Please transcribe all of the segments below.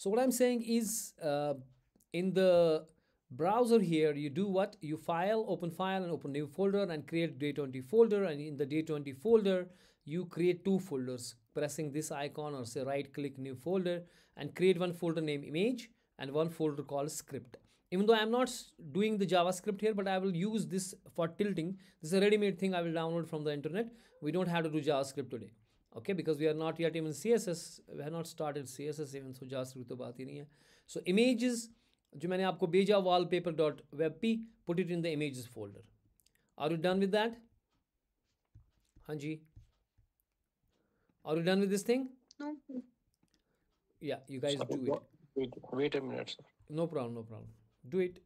So what I'm saying is uh, in the browser here, you do what? You file, open file and open new folder and create day20 folder. And in the day20 folder, you create two folders pressing this icon or say right click new folder and create one folder named image and one folder called script. Even though I'm not doing the JavaScript here, but I will use this for tilting. This is a ready-made thing I will download from the internet. We don't have to do JavaScript today okay because we are not yet even css we have not started css even so just to baat hi nahi hai so images jo maine wallpaper dot webp. put it in the images folder are you done with that haan are you done with this thing no yeah you guys do it wait, wait a minute sir no problem no problem do it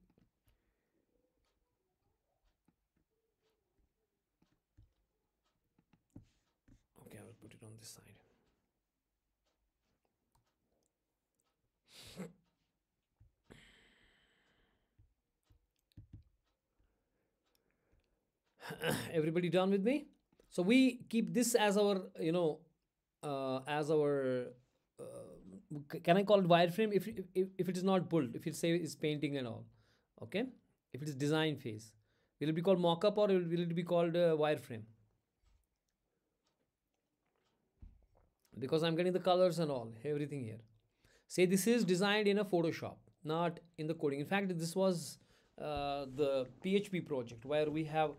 everybody done with me so we keep this as our you know uh, as our uh, can i call it wireframe if, if if it is not built if you say it's painting and all okay if it is design phase will it be called mock-up or will it be called uh, wireframe because i'm getting the colors and all everything here say this is designed in a photoshop not in the coding in fact this was uh, the php project where we have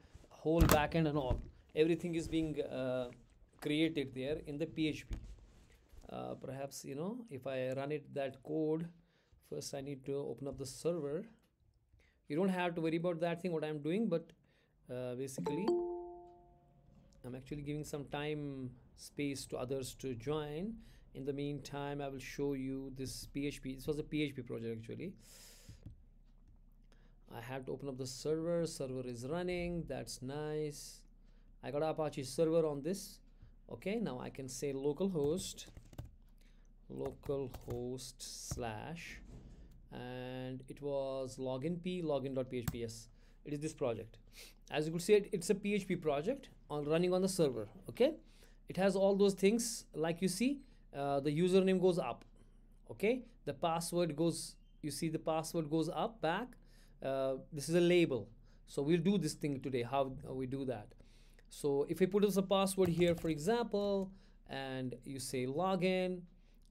whole backend and all everything is being uh, created there in the php uh, perhaps you know if i run it that code first i need to open up the server you don't have to worry about that thing what i'm doing but uh, basically i'm actually giving some time space to others to join in the meantime i will show you this php this was a php project actually I have to open up the server server is running that's nice I got Apache server on this okay now I can say localhost localhost slash and it was login p login.php yes it is this project as you could see it, it's a php project on running on the server okay it has all those things like you see uh, the username goes up okay the password goes you see the password goes up back uh, this is a label. So we'll do this thing today, how we do that. So if we put as a password here, for example, and you say login,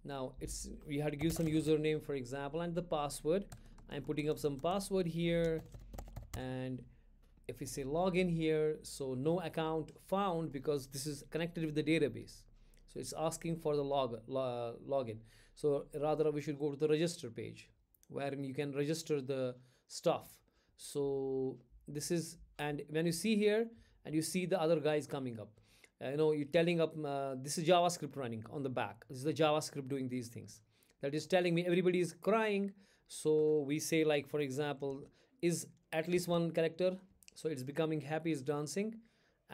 now it's you had to give some username, for example, and the password. I'm putting up some password here, and if we say login here, so no account found because this is connected with the database. So it's asking for the log, log login. So rather we should go to the register page, wherein you can register the stuff so this is and when you see here and you see the other guys coming up uh, you know you're telling up uh, this is javascript running on the back this is the javascript doing these things that is telling me everybody is crying so we say like for example is at least one character so it's becoming happy is dancing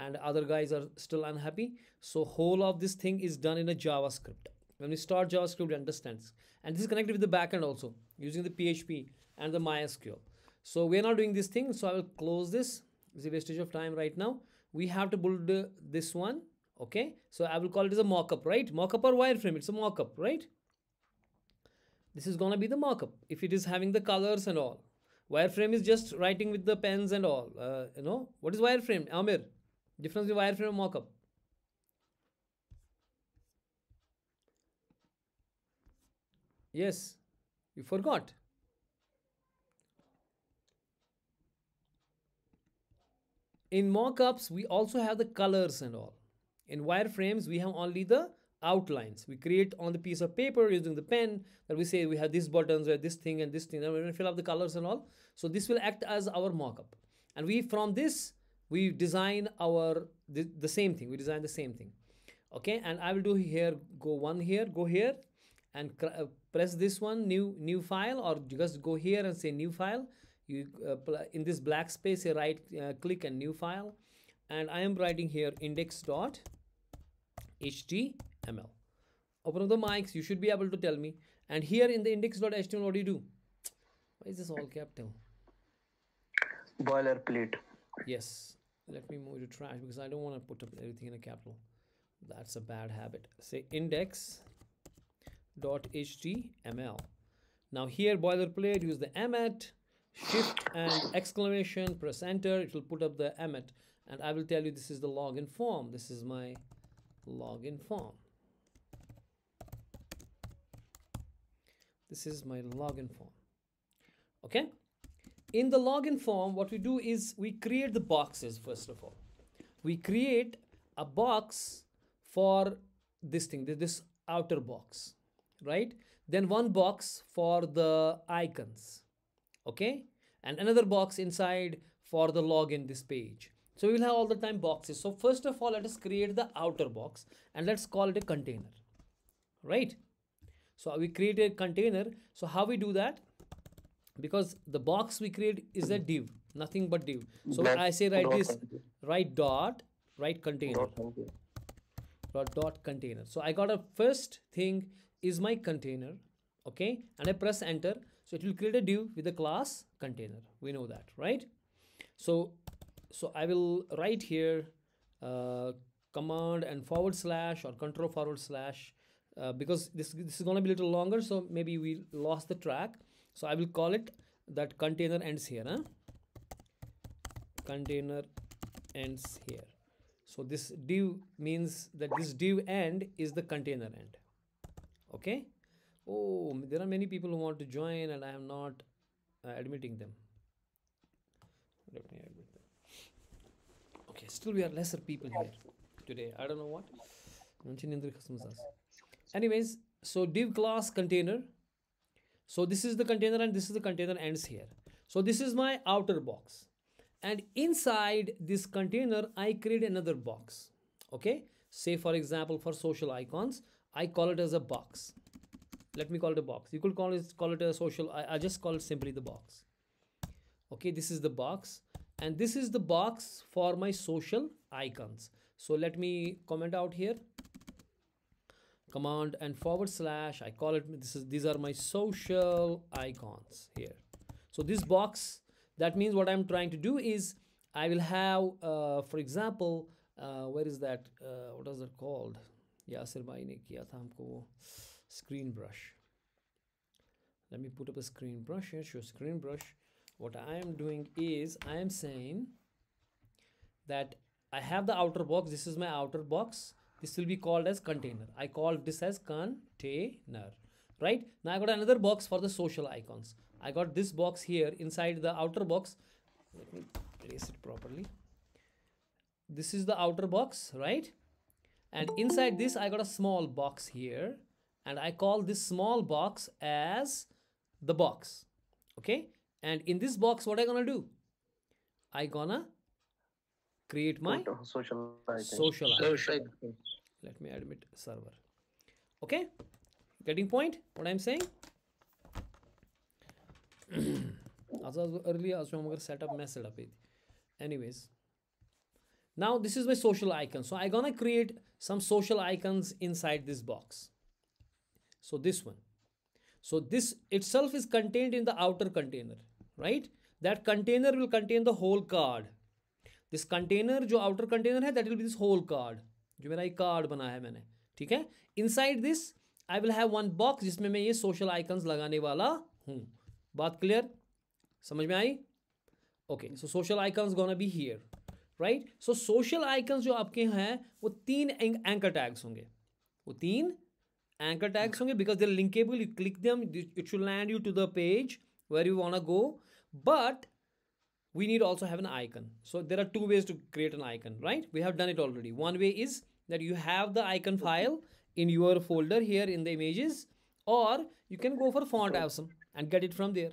and other guys are still unhappy so whole of this thing is done in a javascript when we start javascript it understands and this is connected with the backend also using the php and the mysql so we are not doing this thing so i will close this it's a wastage of time right now we have to build uh, this one okay so i will call it as a mock-up right mock-up or wireframe it's a mock-up right this is gonna be the mock-up if it is having the colors and all wireframe is just writing with the pens and all uh, you know what is wireframe amir difference between wireframe and mock-up yes you forgot In mockups, we also have the colors and all. In wireframes, we have only the outlines. We create on the piece of paper using the pen that we say we have these buttons have this thing and this thing. And we fill up the colors and all. So this will act as our mockup. And we, from this, we design our, the, the same thing. We design the same thing. Okay, and I will do here, go one here, go here, and uh, press this one, new, new file, or just go here and say new file you uh, in this black space you right uh, click and new file and I am writing here index.html open up the mics you should be able to tell me and here in the index.html what do you do why is this all capital boilerplate yes let me move to trash because I don't want to put up everything in a capital that's a bad habit say index dot html now here boilerplate use the at shift and exclamation, press enter, it will put up the emmet and I will tell you this is the login form. This is my login form. This is my login form. Okay. In the login form, what we do is we create the boxes first of all. We create a box for this thing, this outer box, right? Then one box for the icons okay and another box inside for the login this page so we'll have all the time boxes so first of all let us create the outer box and let's call it a container right so we create a container so how we do that because the box we create is a div nothing but div so i say write this write dot write container container dot dot container so i got a first thing is my container okay and i press enter so it will create a div with a class container. We know that, right? So, so I will write here uh, command and forward slash or control forward slash uh, because this, this is going to be a little longer. So maybe we lost the track. So I will call it that container ends here. Huh? Container ends here. So this div means that this div end is the container end. Okay oh there are many people who want to join and i am not uh, admitting them let me admit them okay still we are lesser people here today i don't know what anyways so div class container so this is the container and this is the container ends here so this is my outer box and inside this container i create another box okay say for example for social icons i call it as a box let me call it a box you could call it call it a social I, I just call it simply the box okay this is the box and this is the box for my social icons so let me comment out here command and forward slash I call it this is these are my social icons here so this box that means what I'm trying to do is I will have uh, for example uh, where is that uh, what is that called Yeah, screen brush let me put up a screen brush here show screen brush what I am doing is I am saying that I have the outer box this is my outer box this will be called as container I call this as container right now I got another box for the social icons I got this box here inside the outer box let me place it properly this is the outer box right and inside this I got a small box here and I call this small box as the box okay and in this box what I gonna do I gonna create my social social let me admit server okay getting point what I'm saying as I was earlier as well setup messed up it anyways now this is my social icon so i gonna create some social icons inside this box so this one so this itself is contained in the outer container right that container will contain the whole card this container जो outer container है that will be this whole card जो मेरा ये card बना है मैंने ठीक है inside this I will have one box जिसमें मैं ये social icons लगाने वाला हूँ बात clear समझ में आई okay so social icons gonna be here right so social icons जो आपके हैं वो तीन एंकर टैग्स होंगे वो तीन anchor tags mm-hmm. only because they're linkable. You click them, it should land you to the page where you want to go. But we need also have an icon. So there are two ways to create an icon, right? We have done it already. One way is that you have the icon file in your folder here in the images, or you can go for font awesome and get it from there,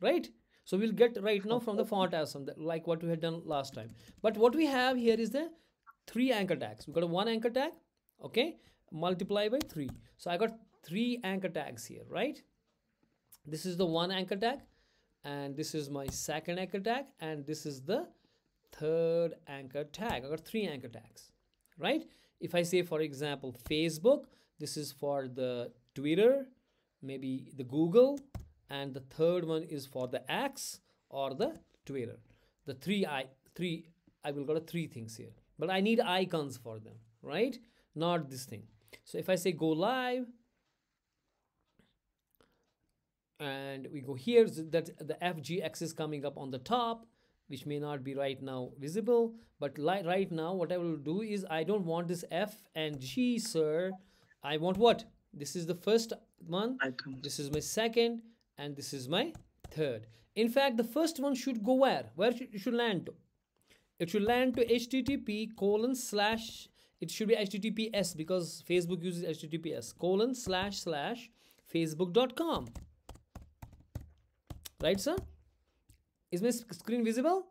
right? So we'll get right now from the font awesome, like what we had done last time. But what we have here is the three anchor tags. We've got a one anchor tag, okay? multiply by 3. So I got three anchor tags here, right? This is the one anchor tag and this is my second anchor tag and this is the third anchor tag. I got three anchor tags, right? If I say, for example, Facebook, this is for the Twitter, maybe the Google, and the third one is for the X or the Twitter. The three I three I will got three things here, but I need icons for them, right? Not this thing. So if I say go live, and we go here, so that the FGX is coming up on the top, which may not be right now visible. But like right now, what I will do is I don't want this F and G, sir. I want what? This is the first one. This is my second, and this is my third. In fact, the first one should go where? Where should, it should land to? It should land to HTTP colon slash it should be https because facebook uses https colon slash slash facebook.com right sir is my screen visible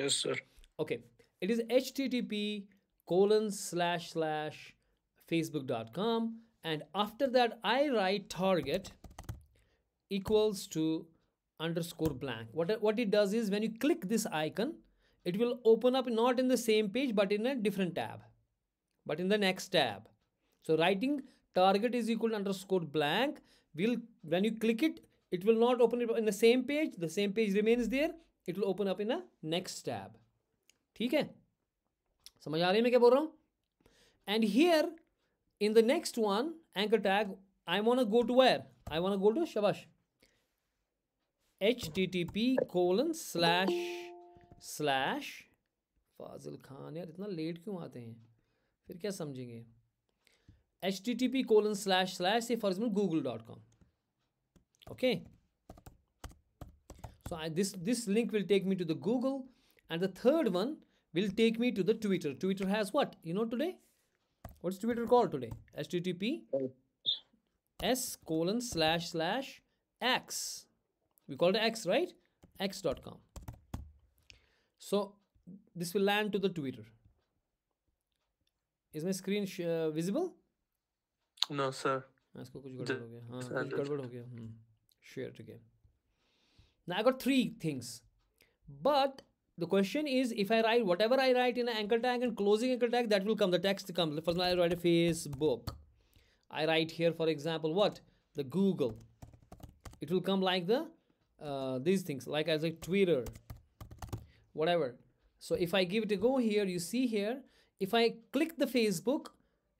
yes sir okay it is http colon slash slash facebook.com and after that i write target equals to underscore blank what what it does is when you click this icon it will open up not in the same page but in a different tab but in the next tab so writing target is equal to underscore blank will when you click it it will not open it in the same page the same page remains there it will open up in a next tab ठीक है समझ आ रही है मैं क्या बोल रहा हूँ and here in the next one anchor tag I want go to where I slash Fazil Khan यार इतना लेट क्यों आते हैं फिर क्या समझेंगे H T T P colon slash slash say for example Google dot com okay so I, this this link will take me to the google and the third one will take me to the twitter twitter has what you know today what's twitter called today http s colon slash slash x we call it x right x.com So this will land to the Twitter. Is my screen uh, visible? No, sir. इसको कुछ गड़बड़ हो गया हाँ कुछ गड़बड़ हो गया share again. Now I got three things, but the question is if I write whatever I write in an anchor tag and closing anchor tag that will come the text comes. First I write a Facebook. I write here for example what the Google. It will come like the uh, these things like as a Twitter whatever. So if I give it a go here, you see here, if I click the Facebook,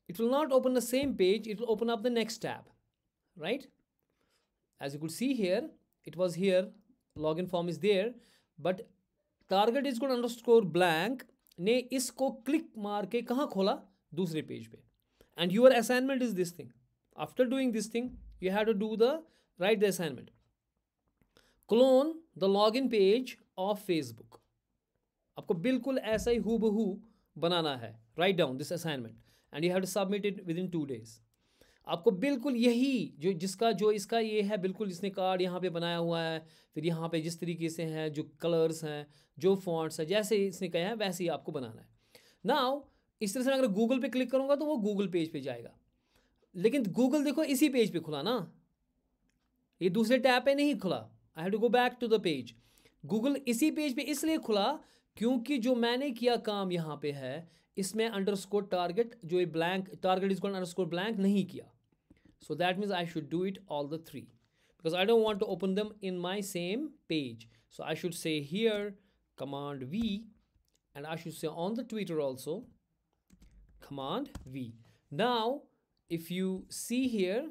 it will not open the same page, it will open up the next tab, right? As you could see here, it was here, login form is there, but target is going to underscore blank, ne isko click marke kaha khola, dusre page pe. And your assignment is this thing. After doing this thing, you have to do the, write the assignment. Clone the login page of Facebook. आपको बिल्कुल ऐसा ही हु बनाना है write down this assignment and you have to submit it within two days आपको बिल्कुल यही जो जिसका जो इसका ये है बिल्कुल जिसने कार्ड यहाँ पे बनाया हुआ है फिर यहाँ पे जिस तरीके से हैं जो कलर्स हैं जो फॉन्ट्स हैं जैसे इसने कहे हैं वैसे ही आपको बनाना है नाउ इस तरह से अगर गूगल पे क्लिक करूँगा तो वो गूगल पेज पे जाएगा लेकिन गूगल देखो इसी पेज पे खुला ना ये दूसरे टैब पे नहीं खुला I have to go back to the page Google इसी पेज पे इसलिए खुला क्योंकि जो मैंने किया काम यहां पे है इसमें अंडरस्कोर टारगेट जो ये blank target is call underscore blank नहीं किया so that means I should do it all the three because I don't want to open them in my same page so I should say here command V and I should say on the Twitter also command V now if you see here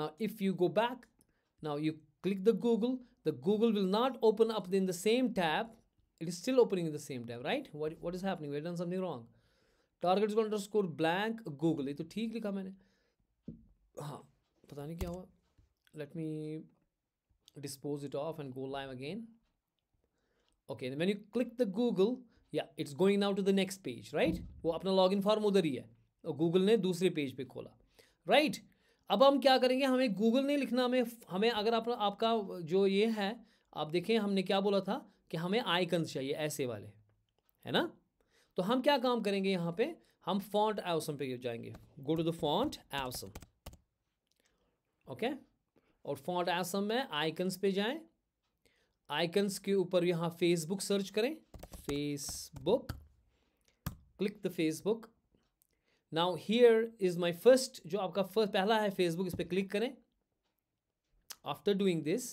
now if you go back now you click the Google, the Google will not open up in the same tab. It is still opening in the same tab, right? What, what is happening? We have done something wrong. Target is going to score blank Google. It is okay. Let me dispose it off and go live again. Okay, Then when you click the Google, yeah, it's going now to the next page, right? Wo apna login form udhar hi hai. Google ne dusre page pe khola. Right? अब हम क्या करेंगे हमें Google नहीं लिखना हमें हमें अगर आप आपका जो ये है आप देखें हमने क्या बोला था कि हमें आइकन्स चाहिए ऐसे वाले है ना तो हम क्या काम करेंगे यहाँ पे हम फॉन्ट एवसम पे जाएंगे go to the font awesome okay और फॉन्ट एवसम में आइकन्स पे जाएं आइकन्स के ऊपर यहाँ फेसबुक सर्च करें Facebook click the Facebook now here is my first जो आपका फर्स्ट पहला है फेसबुक इस पर क्लिक करें after doing this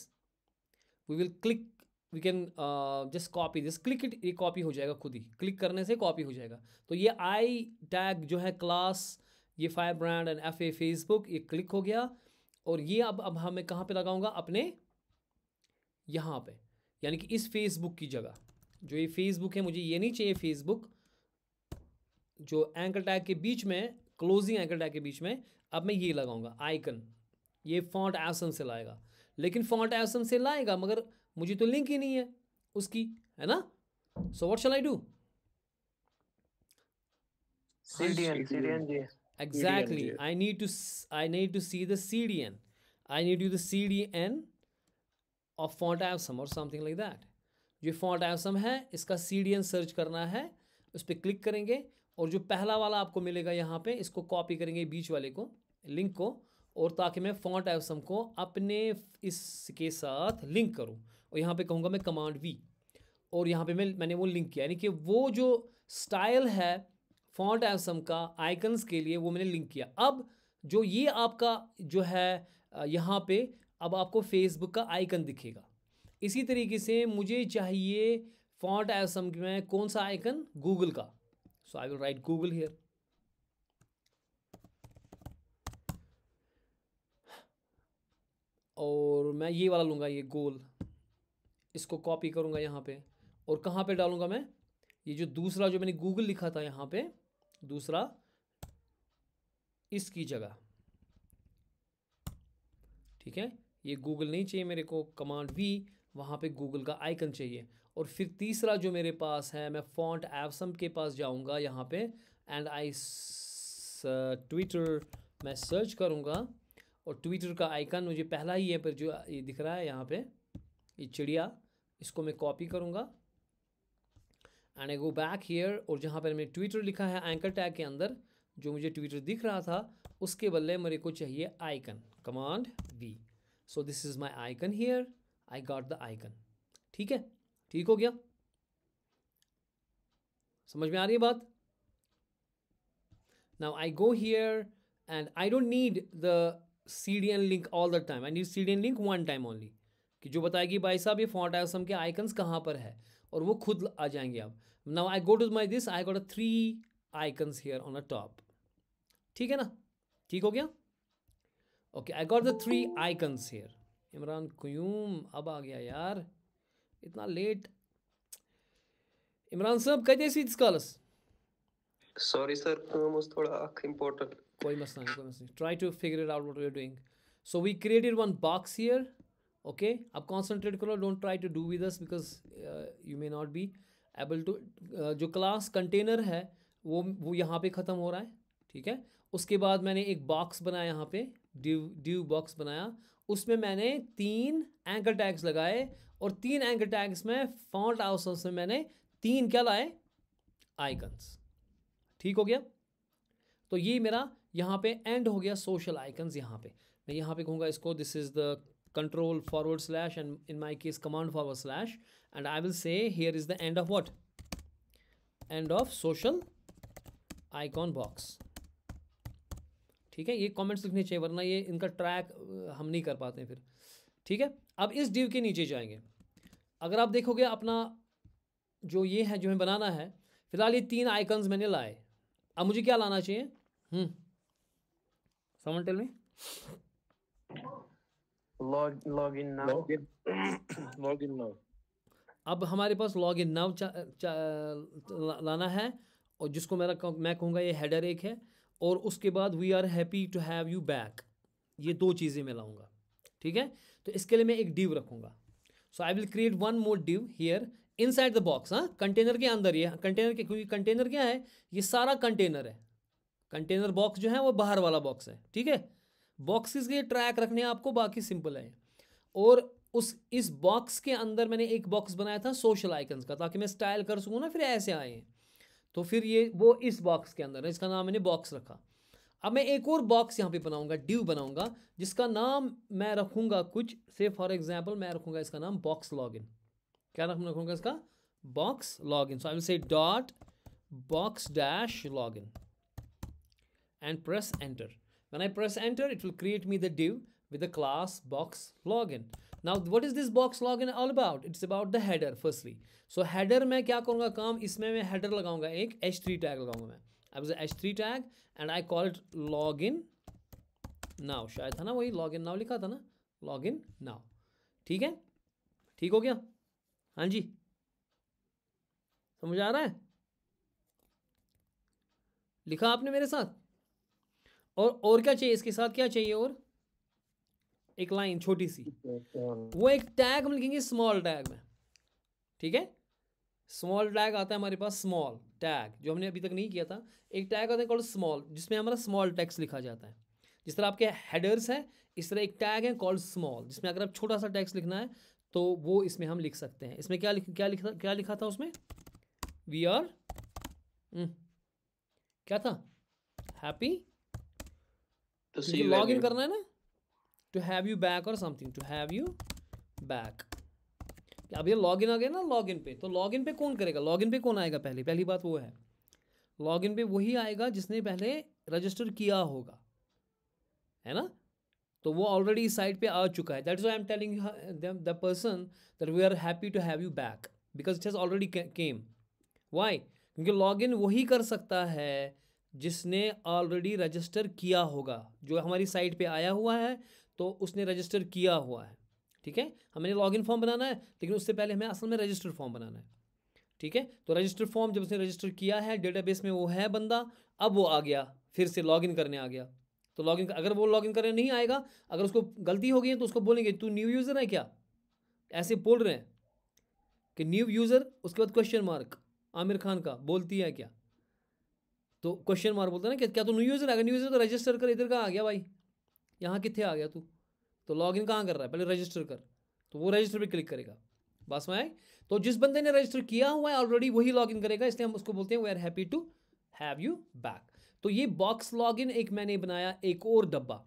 we will click we can just copy this click it ये कॉपी हो जाएगा खुद ही क्लिक करने से कॉपी हो जाएगा तो ये आई टैग जो है क्लास ये fire brand and F A Facebook ये क्लिक हो गया और ये अब अब हमें हाँ, कहाँ पे लगाऊंगा अपने यहाँ पे यानी कि इस फेसबुक की जगह जो ये फेसबुक है मुझे ये नहीं चाहिए फेसबुक जो एंकल टैग के बीच में क्लोजिंग एंकल टैग के बीच में अब मैं ये लगाऊंगा आइकन ये फॉन्ट एसन से लाएगा लेकिन फॉन्ट एसन से लाएगा मगर मुझे तो लिंक ही नहीं है उसकी है ना so what shall I do exactly I need to I need to see the C D N I need you the C D N of font awesome और समथिंग लाइक दैट जो font awesome है इसका सी D N search करना है उस पर click करेंगे और जो पहला वाला आपको मिलेगा यहाँ पे इसको कॉपी करेंगे बीच वाले को लिंक को और ताकि मैं फॉन्ट एवसम को अपने इसके साथ लिंक करूँ और यहाँ पे कहूँगा मैं कमांड वी और यहाँ पे मैं मैंने वो लिंक किया यानी कि वो जो स्टाइल है फॉन्ट एवसम का आइकन्स के लिए वो मैंने लिंक किया अब जो ये आपका जो है यहाँ पर अब आपको फेसबुक का आइकन दिखेगा इसी तरीके से मुझे चाहिए फॉन्ट एवसम में कौन सा आइकन गूगल का So I will write Google here. और मैं ये वाला लूँगा ये गोल इसको कॉपी करूँगा यहाँ पे और कहाँ पे डालूँगा मैं ये जो दूसरा जो मैंने गूगल लिखा था यहाँ पे दूसरा इसकी जगह ठीक है ये गूगल नहीं चाहिए मेरे को कमांड वी वहाँ पे गूगल का आइकन चाहिए और फिर तीसरा जो मेरे पास है मैं फॉन्ट एवसम के पास जाऊंगा यहाँ पे एंड आई ट्विटर मैं सर्च करूँगा और ट्विटर का आइकन मुझे पहला ही है पर जो ये दिख रहा है यहाँ पे ये चिड़िया इसको मैं कॉपी करूँगा and I go back here और जहाँ पर मैंने ट्विटर लिखा है एंकर टैग के अंदर जो मुझे ट्विटर दिख रहा था उसके बदले मेरे को चाहिए icon command V so this is my icon here I got the icon ठीक है ठीक हो गया समझ में आ रही है बात आई and I don't need the C D N link all the time I need C D N link one time only कि जो बताएगी भाई साहब ये फॉन्ट आइसम के आइकन्स कहाँ पर है और वो खुद आ जाएंगे अब now I go to my this I got a three icons here on a top ठीक है ना ठीक हो गया okay I got the three icons here Imran Qayyum अब आ गया यार इतना लेट इमरान साहब कहते ऐसी इस कॉलस सॉरी सर काम उस थोड़ा इंपॉर्टेंट कोई मसला नहीं कोई मसला नहीं try to figure it out what you are doing so we created one box here okay अब कंसंट्रेट करो don't try to do with us because you may not be able to जो class container है वो वो यहाँ पे ख़त्म हो रहा है ठीक है उसके बाद मैंने एक बॉक्स बनाया यहाँ पे ड्यू ड्यू बॉक्स बनाया उसमें मैंने तीन एंकर टैग्स लगाए और तीन एंकर टैग्स में फॉन्ट ऑप्शन से मैंने तीन क्या लाए आइकन्स ठीक हो गया तो ये मेरा यहाँ पे एंड हो गया सोशल आइकन्स यहाँ पे मैं यहाँ पे कहूँगा इसको this is the control forward slash and in my case command forward slash and I will say here is the end of what end of social icon box ठीक है ये कमेंट्स लिखने चाहिए वरना ये इनका ट्रैक हम नहीं कर पाते फिर ठीक है अब इस डिव के नीचे जाएंगे अगर आप देखोगे अपना जो ये है जो हमें बनाना है फ़िलहाल ये तीन आइकन्स मैंने लाए अब मुझे क्या लाना चाहिए hmm. Someone tell me log in log in अब हमारे पास लॉग इन नव लाना है और जिसको मेरा मैं कहूँगा ये हेडर एक है और उसके बाद we are happy to have you back ये दो चीज़ें मैं लाऊंगा ठीक है तो इसके लिए मैं एक डिव रखूँगा so I will create one more div here inside the box हाँ कंटेनर के अंदर ये कंटेनर के क्योंकि कंटेनर क्या है ये सारा कंटेनर है कंटेनर बॉक्स जो है वो बाहर वाला बॉक्स है ठीक है बॉक्सिस के ट्रैक रखने आपको बाकी सिंपल है और उस इस बॉक्स के अंदर मैंने एक बॉक्स बनाया था सोशल आइकन्स का ताकि मैं स्टाइल कर सकूँ ना फिर ऐसे आए तो फिर ये वो इस बॉक्स के अंदर है इसका नाम मैंने बॉक्स रखा अब मैं एक और बॉक्स यहाँ पे बनाऊंगा ड्यू बनाऊंगा जिसका नाम मैं रखूंगा कुछ से फॉर एग्जाम्पल मैं रखूंगा इसका नाम बॉक्स लॉग इन क्या नाम रखूंगा इसका box login so I say dot box dash log in and press enter when I press enter it will create me the div with the class box log in now what is this box log in all about it's about the header firstly so header मैं क्या करूँगा काम इसमें मैं header लगाऊंगा एक H tag लगाऊंगा मैं I was h3 tag and I call it login now शायद था ना वही लॉग इन नाव लिखा था ना लॉग इन नाव ठीक है ठीक हो गया हाँ जी समझ आ रहा है लिखा आपने मेरे साथ और और क्या चाहिए इसके साथ क्या चाहिए और एक लाइन छोटी सी वो एक टैग हम लिखेंगे स्मॉल टैग में ठीक है स्मॉल टैग आता है हमारे पास स्मॉल टैग जो हमने अभी तक नहीं किया था एक टैग होता है कॉल्ड स्मॉल जिसमें हमारा स्मॉल टैक्स लिखा जाता है जिस तरह आपके हेडर्स हैं इस तरह एक टैग है कॉल्ड स्मॉल जिसमें अगर आप छोटा सा टैक्स लिखना है तो वो इसमें हम लिख सकते हैं इसमें क्या लिख क्या लिखा क्या लिखा था उसमें वी आर हम्म, क्या था हैप्पी लॉग इन करना है ना टू हैव यू बैक और something to have you back अब ये लॉगिन आ गया ना लॉग इन पे तो लॉग इन पे कौन करेगा लॉग इन पे कौन आएगा पहले पहली बात वो है लॉग इन पे वही आएगा जिसने पहले रजिस्टर किया होगा है ना तो वो ऑलरेडी इस साइट पे आ चुका है that is I am telling the person that we are happy to have you back because it has already came why क्योंकि लॉग इन वही कर सकता है जिसने ऑलरेडी रजिस्टर किया होगा जो हमारी साइट पे आया हुआ है तो उसने रजिस्टर किया हुआ है ठीक है लॉग लॉगिन फॉर्म बनाना है लेकिन उससे पहले हमें असल में रजिस्टर फॉर्म बनाना है ठीक है तो रजिस्टर फॉर्म जब उसने रजिस्टर किया है डेटाबेस में वो है बंदा अब वो आ गया फिर से लॉगिन करने आ गया तो लॉगिन अगर वो लॉगिन करने नहीं आएगा अगर उसको गलती हो गई है तो उसको बोलेंगे तू न्यू यूज़र है क्या ऐसे बोल रहे हैं कि न्यू यूज़र उसके बाद क्वेश्चन मार्क आमिर खान का बोलती है क्या तो क्वेश्चन मार्क बोलते हैं ना क्या तू न्यू यूज़र है अगर न्यू यूज़र तो रजिस्टर कर इधर का आ गया भाई यहाँ कितने आ गया तू तो लॉग इन कहाँ कर रहा है पहले रजिस्टर कर तो वो रजिस्टर पर क्लिक करेगा बस में तो जिस बंदे ने रजिस्टर किया हुआ है ऑलरेडी वही लॉग इन करेगा इसलिए हम उसको बोलते हैं we are happy to have you back तो ये बॉक्स लॉग इन एक मैंने बनाया एक और डब्बा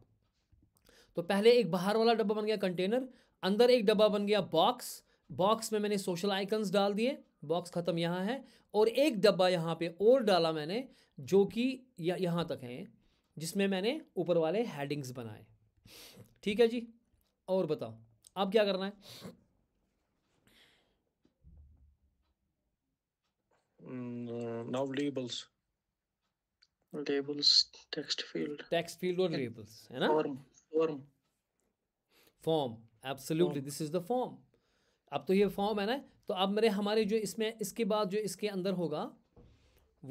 तो पहले एक बाहर वाला डब्बा बन गया कंटेनर अंदर एक डब्बा बन गया बॉक्स बॉक्स में मैंने सोशल आइकन्स डाल दिए बॉक्स ख़त्म यहाँ है और एक डब्बा यहाँ पे और डाला मैंने जो कि यहाँ तक है जिसमें मैंने ऊपर वाले हेडिंग्स बनाए ठीक है जी और बताओ अब क्या करना है mm, now है ना अब तो ये फॉर्म है ना तो अब मेरे हमारे जो इसमें इसके बाद जो इसके अंदर होगा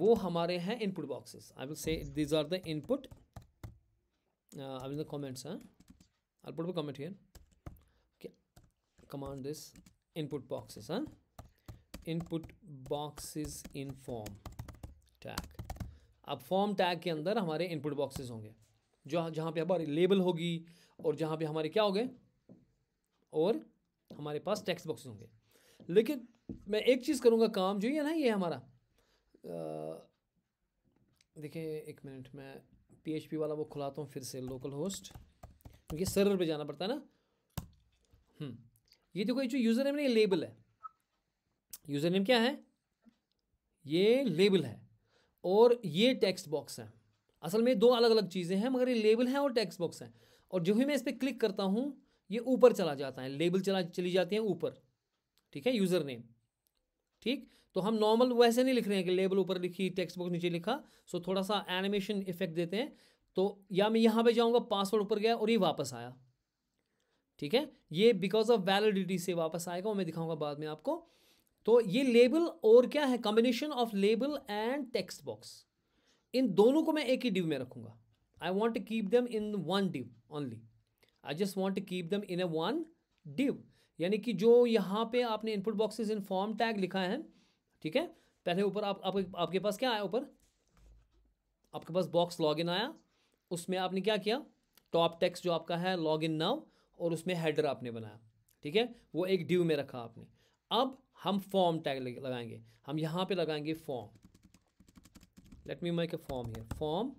वो हमारे हैं input boxes I will say these are the input I will the comments हैं I'll put a comment here. Okay. Command this input boxes, huh? Input boxes in form tag. अब form tag के अंदर हमारे input boxes होंगे जो जहाँ पे हमारी लेबल होगी और जहाँ पे हमारे क्या होंगे और हमारे पास टेक्स्ट बॉक्सेस होंगे लेकिन मैं एक चीज़ करूँगा काम जो ये ना ये हमारा देखिए एक मिनट मैं पी वाला वो खुलाता हूँ फिर से लोकल होस्ट क्योंकि सर्वर पे जाना पड़ता है ना हम्म, ये देखो ये जो यूज़र नेम नहीं लेबल है यूज़र नेम क्या है ये लेबल है और ये टेक्स्ट बॉक्स है असल में दो अलग अलग चीज़ें हैं मगर ये लेबल है और टेक्स्ट बॉक्स है और जो भी मैं इस पर क्लिक करता हूँ ये ऊपर चला जाता है लेबल चला चली जाती है ऊपर ठीक है यूज़र नेम ठीक तो हम नॉर्मल वैसे नहीं लिख रहे हैं कि लेबल ऊपर लिखी टेक्स्ट बॉक्स नीचे लिखा सो थोड़ा सा एनिमेशन इफेक्ट देते हैं तो या मैं यहाँ पे जाऊँगा पासवर्ड ऊपर गया और ये वापस आया ठीक है ये बिकॉज ऑफ वैलिडिटी से वापस आएगा और मैं दिखाऊंगा बाद में आपको तो ये लेबल और क्या है combination of label and text box इन दोनों को मैं एक ही डिव में रखूंगा I want to keep them in one div only I just want to keep them in A one div यानी कि जो यहाँ पे आपने input boxes in form tag लिखा है ठीक है पहले ऊपर आप, आप, आपके पास क्या आया ऊपर आपके पास बॉक्स लॉगिन आया उसमें आपने क्या किया टॉप टेक्स जो आपका है लॉग इन नाउ और उसमें हेडर आपने बनाया ठीक है वो एक ड्यू में रखा आपने अब हम फॉर्म टैग लगाएंगे हम यहाँ पे लगाएंगे form let me make a form here form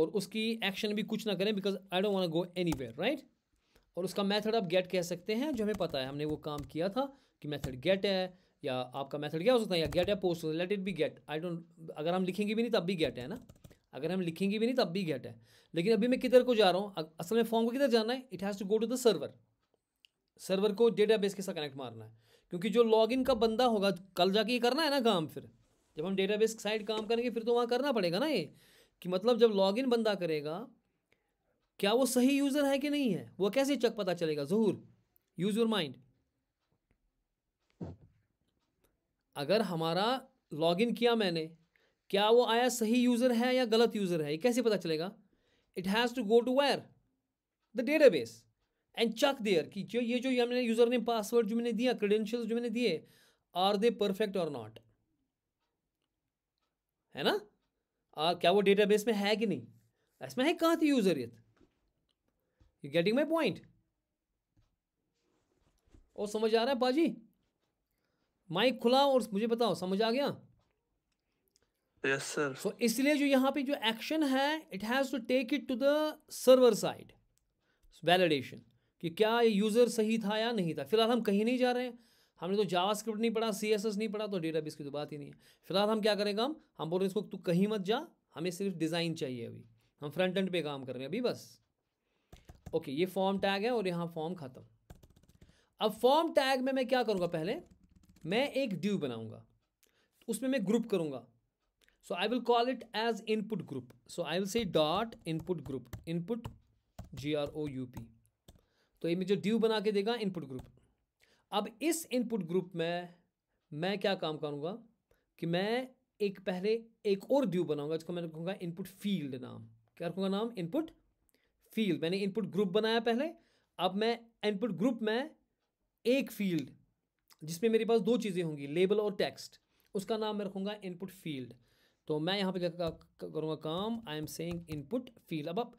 और उसकी एक्शन भी कुछ ना करें because I don't want go any right और उसका मेथड आप गेट कह सकते हैं जो हमें पता है हमने वो काम किया था कि मेथड गेट है या आपका मेथड क्या हो सकता है या गेट या post let it be get I don't अगर हम लिखेंगे भी नहीं तब भी गेट है ना अगर हम लिखेंगे भी नहीं तो भी गेट है लेकिन अभी मैं किधर को जा रहा हूँ असल में फॉर्म को किधर जाना है it has to go to the server server को डेटाबेस के साथ कनेक्ट मारना है क्योंकि जो लॉगिन का बंदा होगा कल जाके ये करना है ना काम फिर जब हम डेटाबेस साइड काम करेंगे फिर तो वहाँ करना पड़ेगा ना ये कि मतलब जब लॉगिन बंदा करेगा क्या वो सही यूज़र है कि नहीं है वो कैसे चक पता चलेगा जहूर यूज़ योर माइंड अगर हमारा लॉगिन किया मैंने क्या वो आया सही यूज़र है या गलत यूज़र है कैसे पता चलेगा it has to go to where the database and check there कि जो ये जो मैंने यूज़र ने पासवर्ड जो मैंने दिया क्रेडेंशियल्स जो मैंने दिए आर दे परफेक्ट और नॉट है ना आ, क्या वो डेटा बेस में है कि नहीं इसमें है कहां थी यूज़र ये यू गेटिंग माई पॉइंट और समझ आ रहा है पाजी माइक खुला और मुझे बताओ समझ आ गया यस सर सो इसलिए जो यहाँ पे जो एक्शन है it has to take it to the server side validation कि क्या ये यूज़र सही था या नहीं था फिलहाल हम कहीं नहीं जा रहे हैं हमने तो जावास्क्रिप्ट नहीं पढ़ा सी एस एस नहीं पढ़ा तो डेटा बेस की तो बात ही नहीं है फिलहाल हम क्या करेंगे हम हम बोल रहे हैं इसको तू कहीं मत जा हमें सिर्फ डिज़ाइन चाहिए अभी हम फ्रंट एंड पे काम कर रहे हैं अभी बस ओके ये फॉर्म टैग है और यहाँ फॉर्म ख़त्म अब फॉर्म टैग में मैं क्या करूँगा पहले मैं एक ड्यू बनाऊँगा उसमें मैं ग्रुप करूँगा so i will call it as input group so i will say dot input group input g r o u p तो ये मुझे ड्यू बना के देगा इनपुट ग्रुप अब इस इनपुट ग्रुप में मैं क्या काम करूँगा कि मैं एक पहले एक और ड्यू बनाऊंगा जिसको मैं रखूँगा इनपुट फील्ड नाम क्या रखूँगा नाम इनपुट फील्ड मैंने इनपुट ग्रुप बनाया पहले अब मैं इनपुट ग्रुप में एक फील्ड जिसमें मेरे पास दो चीज़ें होंगी लेबल और टेक्स्ट उसका नाम मैं रखूँगा इनपुट फील्ड तो मैं यहाँ पे करूँगा काम I am saying input field अब आप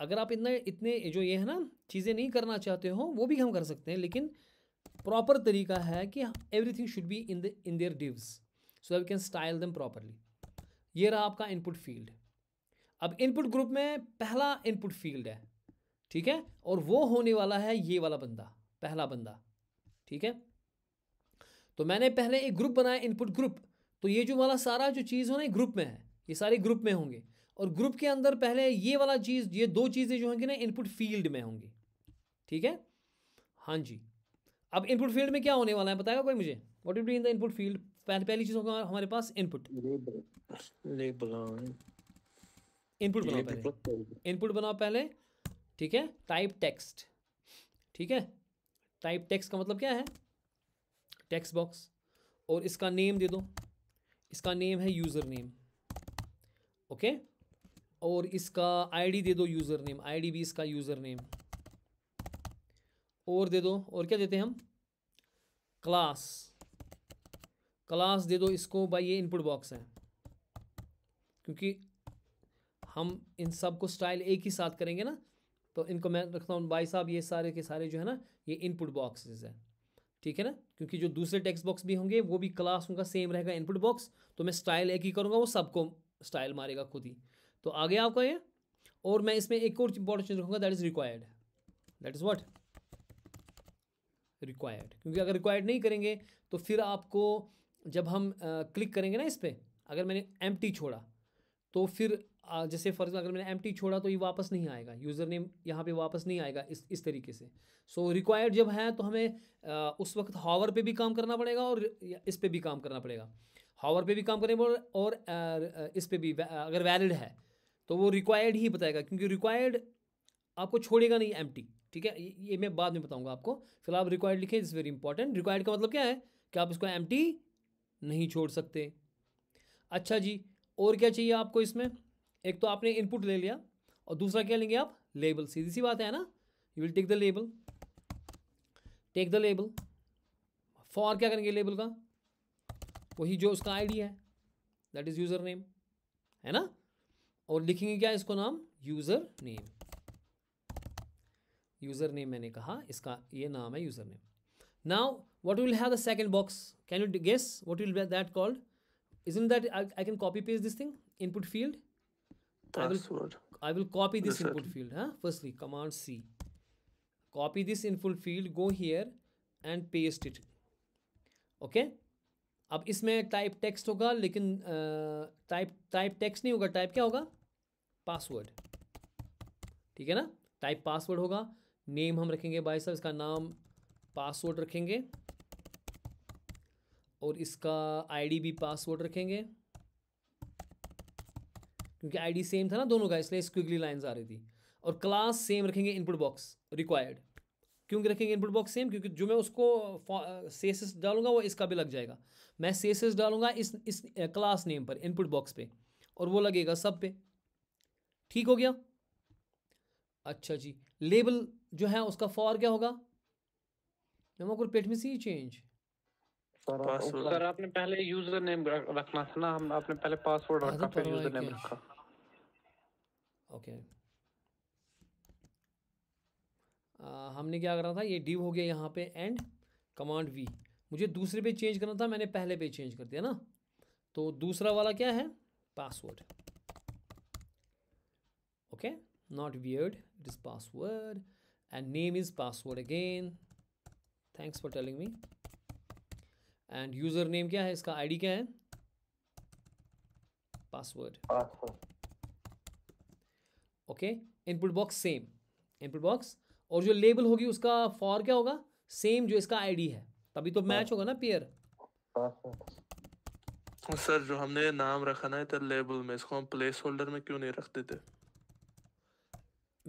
अगर आप इतना इतने जो ये है ना चीज़ें नहीं करना चाहते हो वो भी हम कर सकते हैं लेकिन प्रॉपर तरीका है कि everything should be in the in there divs so we can style them properly ये रहा आपका इनपुट फील्ड अब इनपुट ग्रुप में पहला इनपुट फील्ड है ठीक है और वो होने वाला है ये वाला बंदा पहला बंदा ठीक है तो मैंने पहले एक ग्रुप बनाया इनपुट ग्रुप तो ये जो वाला सारा जो चीज़ हो ना ग्रुप में है ये सारे ग्रुप में होंगे और ग्रुप के अंदर पहले ये वाला चीज़ ये दो चीज़ें जो होंगी ना इनपुट फील्ड में होंगी ठीक है हाँ जी अब इनपुट फील्ड में क्या होने वाला है बताएगा कोई मुझे what it in the input field पहली चीज़ होगा हमारे पास इनपुट इनपुट बनाओ पहले इनपुट बनाओ पहले ठीक है टाइप टेक्स्ट ठीक है टाइप टेक्स्ट का मतलब क्या है टेक्स्ट बॉक्स और इसका नेम दे दो इसका नेम है यूज़र नेम ओके और इसका आईडी दे दो यूज़र नेम आईडी भी इसका यूज़र नेम और दे दो और क्या देते हैं हम क्लास क्लास दे दो इसको भाई ये इनपुट बॉक्स है क्योंकि हम इन सब को स्टाइल एक ही साथ करेंगे ना तो इनको मैं रखता हूँ भाई साहब ये सारे के सारे जो है ना ये इनपुट बॉक्सेस है ठीक है ना क्योंकि जो दूसरे टेक्स्ट बॉक्स भी होंगे वो भी क्लास उनका सेम रहेगा इनपुट बॉक्स तो मैं स्टाइल एक ही करूँगा वो सबको स्टाइल मारेगा खुद ही तो आ गया आपका ये और मैं इसमें एक और इंपॉर्टेंट चीज़ रखूँगा that is required that is what required क्योंकि अगर रिक्वायर्ड नहीं करेंगे तो फिर आपको जब हम क्लिक करेंगे ना इस पर अगर मैंने एम छोड़ा तो फिर जैसे फॉर एग्जाम्पल अगर मैंने एम छोड़ा तो ये वापस नहीं आएगा यूज़र नेम यहाँ पे वापस नहीं आएगा इस इस तरीके से सो so, रिक्वायर्ड जब है तो हमें आ, उस वक्त हावर पे भी काम करना पड़ेगा और इस पर भी काम करना पड़ेगा हावर पे भी काम करें और, और आ, इस पर भी अगर वैलिड है तो वो रिक्वायर्ड ही बताएगा क्योंकि रिक्वायर्ड आपको छोड़ेगा नहीं एम ठीक है ये मैं बाद में बताऊँगा आपको फिलहाल रिक्वायर्ड लिखें इज़ वेरी इंपॉर्टेंट रिक्वायर्ड का मतलब क्या है कि आप इसको एम नहीं छोड़ सकते अच्छा जी और क्या चाहिए आपको इसमें एक तो आपने इनपुट ले लिया और दूसरा क्या लेंगे आप लेबल सीधी सी बात है ना you will take the label take the label for क्या करेंगे लेबल का वही जो उसका आईडी है दैट इज़ यूज़र नेम है ना और लिखेंगे क्या इसको नाम यूज़र नेम यूज़र नेम मैंने कहा इसका ये नाम है user name now what will have the second box can you guess what will that called is in that I can copy page this thing input field password. I will, I will copy this yes, input sir. field. Huh? Firstly, command C. Copy this input field, go here and paste it. Okay? अब इसमें type text होगा लेकिन type type text नहीं होगा type क्या होगा password ठीक है ना टाइप पासवर्ड होगा नेम हम रखेंगे भाई साहब इसका नाम पासवर्ड रखेंगे और इसका आईडी भी पासवर्ड रखेंगे क्योंकि आईडी सेम था ना दोनों का इसलिए स्क्विगली लाइन्स आ रही थी और क्लास सेम रखेंगे इनपुट बॉक्स रिक्वायर्ड क्योंकि रखेंगे इनपुट बॉक्स सेम क्योंकि जो मैं उसको सेसेस uh, डालूंगा वो इसका भी लग जाएगा मैं सेसेस डालूंगा इस इस क्लास uh, नेम पर इनपुट बॉक्स पे और वो लगेगा सब पे ठीक हो गया अच्छा जी लेबल जो है उसका फॉर क्या होगा मैं पेट में सी चेंज पासवर्ड सर आपने पहले यूजर नेम रखना था ना हम आपने पहले पासवर्ड रखा फिर यूजर नेम रखा ओके हमने क्या करना था ये डिव हो गया यहाँ पे एंड कमांड वी मुझे दूसरे पे चेंज करना था मैंने पहले पे चेंज कर दिया ना तो दूसरा वाला क्या है password okay not weird it is password and name is password again thanks for telling me and user name क्या है इसका आईडी क्या है password okay input box same input box और जो लेबल होगी उसका फॉर क्या होगा सेम जो इसका आईडी है तभी तो मैच होगा ना पेयर सर जो हमने नाम रखा ना इधर लेबल में इसको हम प्लेस होल्डर में क्यों नहीं रखते थे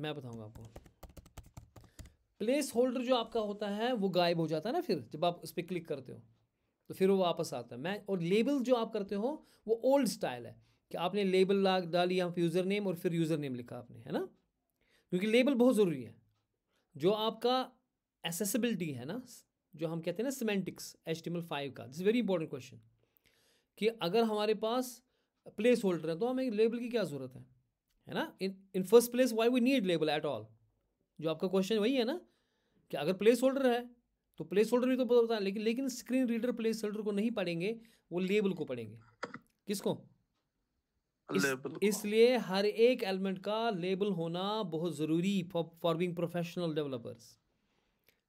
मैं बताऊंगा आपको प्लेस होल्डर जो आपका होता है वो गायब हो जाता है ना फिर जब आप उस पर क्लिक करते हो तो फिर वो वापस आता है मैं और लेबल जो आप करते हो वो ओल्ड स्टाइल है कि आपने लेबल ला डाली यहाँ पर यूज़र नेम और फिर यूज़र नेम लिखा आपने है ना क्योंकि लेबल बहुत ज़रूरी है जो आपका एसेसिबिलिटी है ना जो हम कहते हैं ना सीमेंटिक्स एच टी फाइव का दिस वेरी इंपॉर्टेंट क्वेश्चन कि अगर हमारे पास प्लेस होल्डर है तो हमें लेबल की क्या ज़रूरत है है ना in in first place why we need label at all जो आपका क्वेश्चन वही है ना कि अगर प्लेस होल्डर है तो प्लेस होल्डर भी तो है लेकिन लेकिन स्क्रीन रीडर प्लेस होल्डर को नहीं पढ़ेंगे वो लेबल को पढ़ेंगे किसको इस, इसलिए हर एक एलिमेंट का लेबल होना बहुत ज़रूरी फॉर बीइंग प्रोफेशनल डेवलपर्स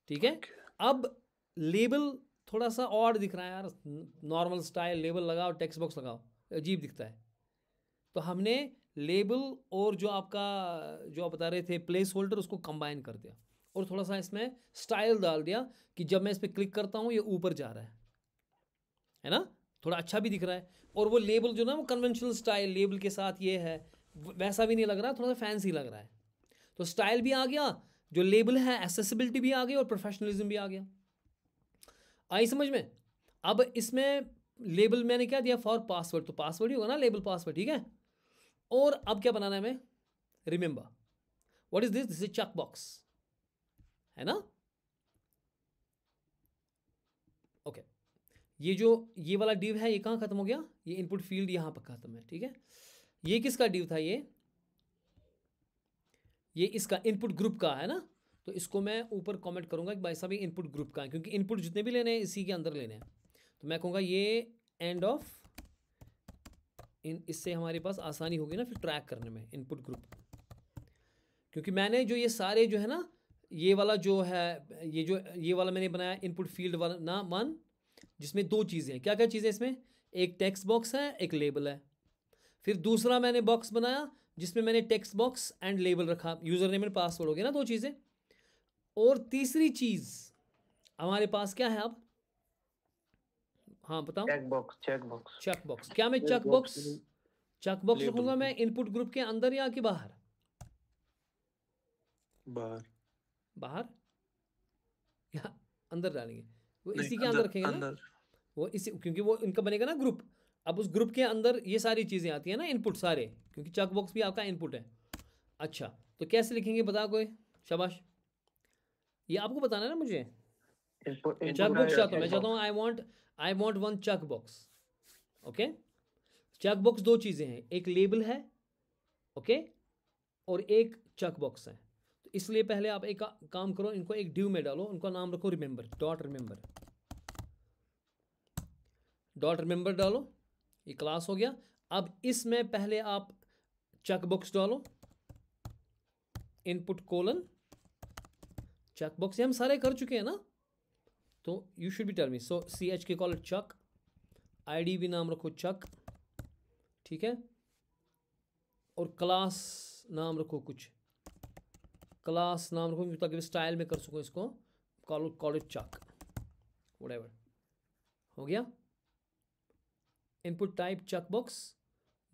ठीक है अब लेबल थोड़ा सा और दिख रहा है यार नॉर्मल स्टाइल लेबल लगाओ टेक्स्ट बॉक्स लगाओ अजीब दिखता है तो हमने लेबल और जो आपका जो आप बता रहे थे प्लेस होल्डर उसको कंबाइन कर दिया और थोड़ा सा इसमें स्टाइल डाल दिया कि जब मैं इस पर क्लिक करता हूँ ये ऊपर जा रहा है है ना थोड़ा अच्छा भी दिख रहा है और वो लेबल जो ना वो कन्वेंशनल स्टाइल लेबल के साथ ये है वैसा भी नहीं लग रहा थोड़ा सा फैंसी लग रहा है तो स्टाइल भी आ गया जो लेबल है एसेसिबिलिटी भी आ गई और प्रोफेशनलिज्म भी आ गया आई समझ में अब इसमें लेबल मैंने क्या दिया फॉर पासवर्ड तो पासवर्ड ही होगा ना लेबल पासवर्ड ठीक है और अब क्या बनाना है हमें remember what is this this is check box है ना ओके okay. ये जो ये वाला डिव है ये कहाँ ख़त्म हो गया ये इनपुट फील्ड यहाँ पर ख़त्म है ठीक है ये किसका डिव था ये ये इसका इनपुट ग्रुप का है ना तो इसको मैं ऊपर कमेंट करूंगा कि भाई साहब ये इनपुट ग्रुप का है क्योंकि इनपुट जितने भी लेने हैं इसी के अंदर लेने हैं तो मैं कहूंगा ये एंड ऑफ इन इससे हमारे पास आसानी होगी ना फिर ट्रैक करने में इनपुट ग्रुप क्योंकि मैंने जो ये सारे जो है ना ये वाला जो है ये जो ये वाला मैंने बनाया इनपुट फील्ड वाला ना वन जिसमें दो चीज़ें हैं क्या क्या चीज़ें इसमें एक टेक्स्ट बॉक्स है एक लेबल है फिर दूसरा मैंने बॉक्स बनाया जिसमें मैंने टेक्स्ट बॉक्स एंड लेबल रखा यूज़र नेम एंड पासवर्ड हो गया ना दो चीज़ें और तीसरी चीज़ हमारे पास क्या है अब हाँ बताओ check box check box check box क्या मैं चेक बॉक्स चेक बॉक्स रखूंगा मैं इनपुट ग्रुप के अंदर या कि बाहर बाहर बाहर या अंदर डालेंगे वो इसी के अंदर रखेंगे ना वो इसी क्योंकि वो इनका बनेगा ना ग्रुप अब उस ग्रुप के अंदर ये सारी चीज़ें आती हैं ना इनपुट सारे क्योंकि चक बॉक्स भी आपका इनपुट है अच्छा तो कैसे लिखेंगे बता कोई शाबाश ये आपको बताना है ना मुझे चक बॉक्स चाहता हूँ मैं चाहता हूँ I want I want one check box okay check box दो चीज़ें हैं एक लेबल है ओके okay? और एक चक बॉक्स है तो इसलिए पहले आप एक काम करो इनको एक ड्यू में डालो उनका नाम रखो remember dot remember dot remember डालो ये क्लास हो गया अब इसमें पहले आप चेक डालो इनपुट कोलन चेकबुक्स हम सारे कर चुके हैं ना तो you should be tell me so C H K call check ID भी नाम रखो चक ठीक है और क्लास नाम रखो कुछ क्लास नाम रखूँ ताकि मतलब मैं स्टाइल में कर सकूँ इसको कॉल कॉल इट चक वेवर हो गया input type check box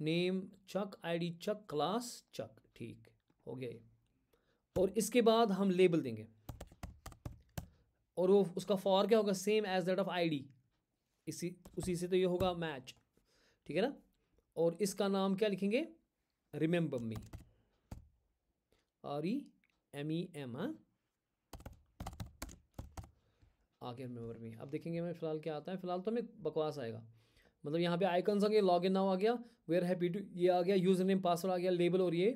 name check ID check class check ठीक हो गया ये और इसके बाद हम लेबल देंगे और वो उसका फॉर क्या होगा same as that of ID इसी उसी से तो ये होगा मैच ठीक है ना और इसका नाम क्या लिखेंगे remember me R E M E M आगे आ गया मेम्बर में अब देखेंगे हमें फिलहाल क्या आता है फिलहाल तो हमें बकवास आएगा मतलब यहाँ पे आइकन आ गए लॉग इन नाउ आ गया वेयर हैप्पी टू ये आ गया यूज़र नेम पासवर्ड आ गया लेबल और ये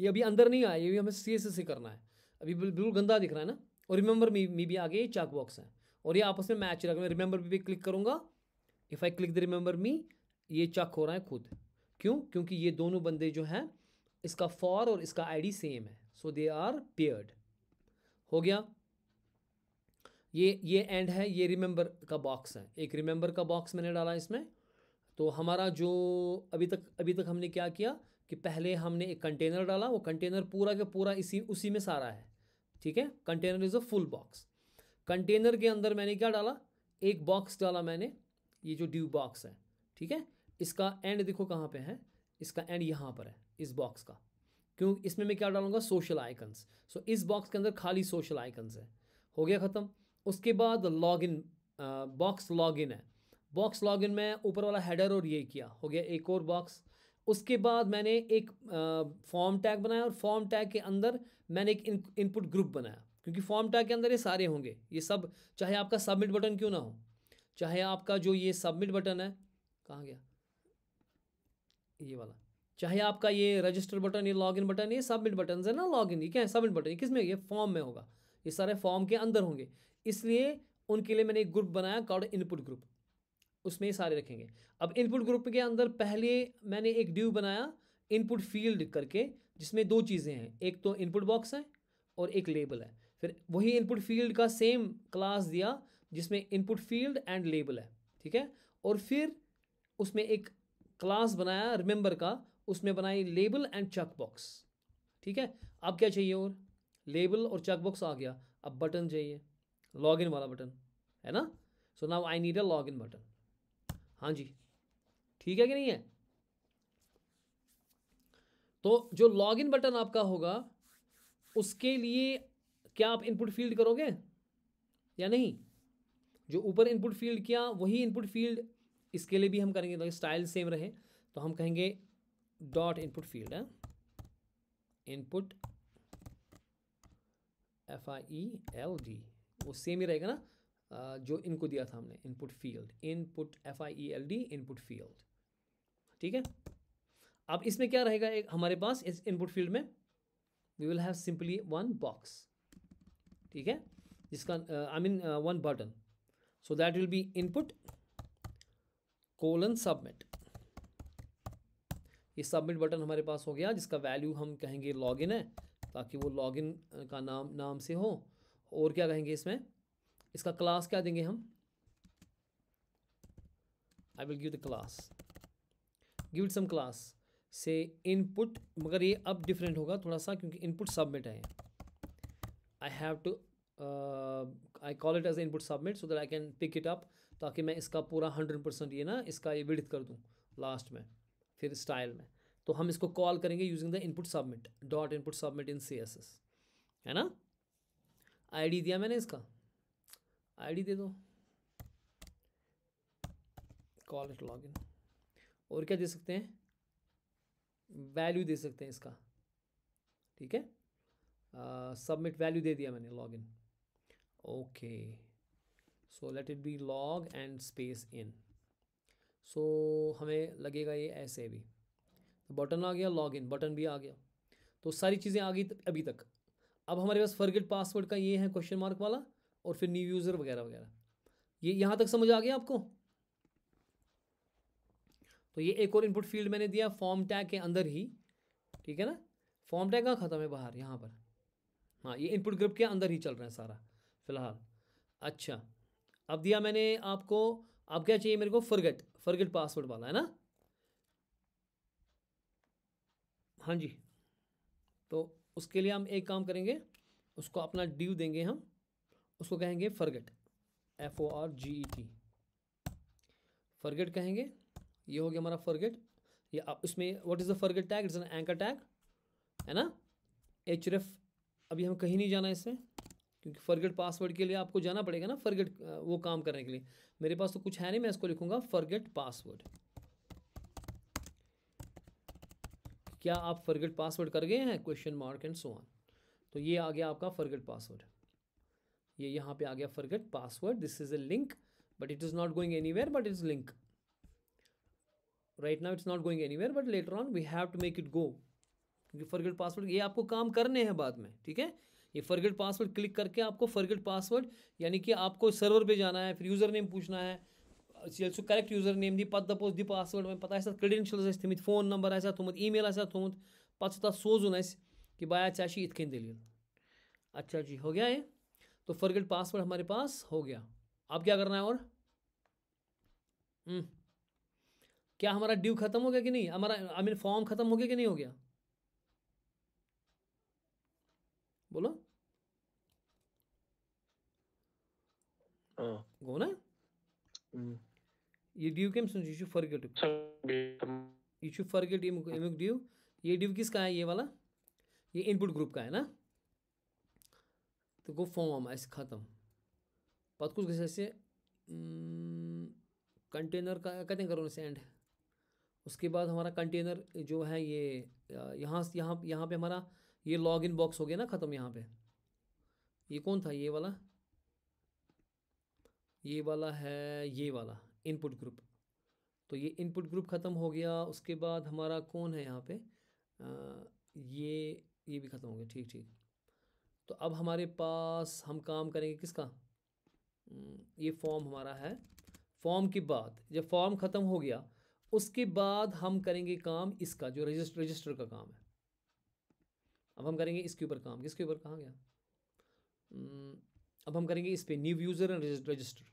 ये अभी अंदर नहीं आया ये भी हमें सी से करना है अभी बिल्कुल गंदा दिख रहा है ना और रिमेंबर मी मी भी आ गया ये चाक बॉक्स है और ये आपस में मैच रख मैं रिमेंबर भी, भी क्लिक करूँगा if I click the remember me ये चक हो रहा है खुद क्यों क्योंकि ये दोनों बंदे जो हैं इसका फॉर और इसका डी सेम है सो दे आर पेयर्ड हो गया ये ये एंड है ये रिमेंबर का बॉक्स है एक रिमेंबर का बॉक्स मैंने डाला इसमें तो हमारा जो अभी तक अभी तक हमने क्या किया कि पहले हमने एक कंटेनर डाला वो कंटेनर पूरा के पूरा इसी उसी में सारा है ठीक है container is a full box container के अंदर मैंने क्या डाला एक बॉक्स डाला मैंने ये जो ड्यू बॉक्स है ठीक है इसका एंड देखो कहाँ पे है इसका एंड यहाँ पर है इस बॉक्स का क्यों इसमें मैं क्या डालूंगा सोशल आइकन्स सो इस बॉक्स के अंदर खाली सोशल आइकन्स है हो गया ख़त्म उसके बाद log in box log in है बॉक्स लॉग इन में ऊपर वाला हेडर और ये किया हो गया एक और बॉक्स उसके बाद मैंने एक फॉर्म टैग बनाया और फॉर्म टैग के अंदर मैंने एक इनपुट ग्रुप बनाया क्योंकि फॉर्म टैग के अंदर ये सारे होंगे ये सब चाहे आपका सबमिट बटन क्यों ना हो चाहे आपका जो ये सबमिट बटन है कहाँ गया ये वाला चाहे आपका ये रजिस्टर बटन ये लॉगिन बटन ये सबमिट बटन है ना लॉगिन ये क्या है सबमिट बटन ये किस में ये फॉर्म में होगा ये सारे फॉर्म के अंदर होंगे इसलिए उनके लिए मैंने एक ग्रुप बनाया कॉल्ड इनपुट ग्रुप उसमें ये सारे रखेंगे अब इनपुट ग्रुप के अंदर पहले मैंने एक ड्यू बनाया इनपुट फील्ड करके जिसमें दो चीज़ें हैं एक तो इनपुट बॉक्स है और एक लेबल है फिर वही इनपुट फील्ड का सेम क्लास दिया जिसमें इनपुट फील्ड एंड लेबल है ठीक है और फिर उसमें एक क्लास बनाया रिमेंबर का उसमें बनाई लेबल एंड चक बॉक्स ठीक है अब क्या चाहिए और लेबल और चक बॉक्स आ गया अब बटन चाहिए लॉगिन वाला बटन है ना so now I need a login button हाँ जी ठीक है कि नहीं है तो जो लॉगिन बटन आपका होगा उसके लिए क्या आप इनपुट फील्ड करोगे या नहीं जो ऊपर इनपुट फील्ड किया वही इनपुट फील्ड इसके लिए भी हम करेंगे ताकि स्टाइल सेम रहे तो हम कहेंगे डॉट इनपुट फील्ड है input F I E L D वो सेम ही रहेगा ना जो इनको दिया था हमने input field input F I E L D input field ठीक है अब इसमें क्या रहेगा एक हमारे पास इस इनपुट फील्ड में we will have simply one box ठीक है जिसका I mean one button so that will be input colon submit ये सबमिट बटन हमारे पास हो गया जिसका वैल्यू हम कहेंगे लॉगिन है ताकि वो लॉगिन का नाम नाम से हो और क्या कहेंगे इसमें इसका क्लास क्या देंगे हम I will give the class give it some class से इनपुट मगर ये अब डिफरेंट होगा थोड़ा सा क्योंकि इनपुट सबमिट है I have to I call it as input submit so that I can pick it up ताकि मैं इसका पूरा हंड्रेड परसेंट ये ना इसका ये विडित कर दूँ लास्ट में फिर स्टाइल में तो हम इसको कॉल करेंगे using the input submit dot input submit in C S S है ना आईडी दिया मैंने इसका आईडी दे दो कॉल इट लॉग इन और क्या दे सकते हैं वैल्यू दे सकते हैं इसका ठीक है सबमिट वैल्यू दे दिया मैंने log in okay so let it be log and space in सो हमें लगेगा ये ऐसे भी तो बटन आ गया लॉगिन बटन भी आ गया तो सारी चीज़ें आ गई अभी तक अब हमारे पास फर्गेट पासवर्ड का ये है क्वेश्चन मार्क वाला और फिर न्यू यूज़र वगैरह वगैरह ये यहाँ तक समझ आ गया आपको तो ये एक और इनपुट फील्ड मैंने दिया फॉर्म टैग के अंदर ही ठीक है ना फॉर्म टैग कहाँ ख़त्म है बाहर यहाँ पर हाँ ये इनपुट ग्रुप के अंदर ही चल रहा है सारा फ़िलहाल अच्छा अब दिया मैंने आपको अब क्या चाहिए मेरे को फर्गेट फॉरगेट पासवर्ड वाला है ना हाँ जी तो उसके लिए हम एक काम करेंगे उसको अपना ड्यू देंगे हम उसको कहेंगे forget F O R G E T forget कहेंगे ये हो गया हमारा फॉरगेट ये आप इसमें what is the forget tag it's an anchor tag है ना एच अभी हम कहीं नहीं जाना इससे क्योंकि फॉरगेट पासवर्ड के लिए आपको जाना पड़ेगा ना फॉरगेट वो काम करने के लिए मेरे पास तो कुछ है नहीं मैं इसको लिखूंगा फॉरगेट पासवर्ड क्या आप फॉरगेट पासवर्ड कर गए हैं question mark and so on तो ये आ गया आपका फॉरगेट पासवर्ड ये यहाँ पे आ गया forget password this is a link but it is not going anywhere but it link right now it's not going anywhere but later on we have to make it go क्योंकि forget password ये आपको काम करने हैं बाद में ठीक है ये फर्गेट पासवर्ड क्लिक करके आपको फर्गेट पासवर्ड यानी कि आपको सर्वर पे जाना है फिर यूज़र नेम पूछना है सो करेक्ट यूज़र नेम दी पत दपोज दी पासवर्ड वह पता तथा क्रेडेंशियल्स थमित फोन नंबर आसा थोमुत ई मेल आसा थोमुत पे तथा सोजुन अस कि बाया ऐसे इत दलील अच्छा जी हो गया ये तो फर्गेट पासवर्ड हमारे पास हो गया अब क्या करना है और हम्म। क्या हमारा ड्यू खत्म हो गया कि नहीं हमारा आई मीन फॉर्म खत्म हो गया कि नहीं हो गया बोलो गो हाँ। ना हम्म। ये ड्यू कम सुन यू फर्गेट यू फर्गेट अमुक इमुक ड्यू ये ड्यू का है ये वाला ये इनपुट ग्रुप का है ना तो गो फॉर्म अस खत्म पत कुछ गए कंटेनर हम्म, का कतें करो सेंड उसके बाद हमारा कंटेनर जो है ये यहाँ यहाँ यहाँ पे हमारा ये लॉग इन बॉक्स हो गया ना ख़त्म यहाँ पे ये कौन था ये वाला ये वाला है ये वाला इनपुट ग्रुप तो ये इनपुट ग्रुप ख़त्म हो गया उसके बाद हमारा कौन है यहाँ पे आ, ये ये भी ख़त्म हो गया ठीक ठीक तो अब हमारे पास हम काम करेंगे किसका हम्म, ये फॉर्म हमारा है फॉर्म के बाद जब फॉर्म ख़त्म हो गया उसके बाद हम करेंगे काम इसका जो रजिस्टर रजिस्टर का काम है अब हम करेंगे इसके ऊपर काम किसके ऊपर कहाँ गया हम्म, अब हम करेंगे इस पर न्यू यूज़र एंड रजिस्टर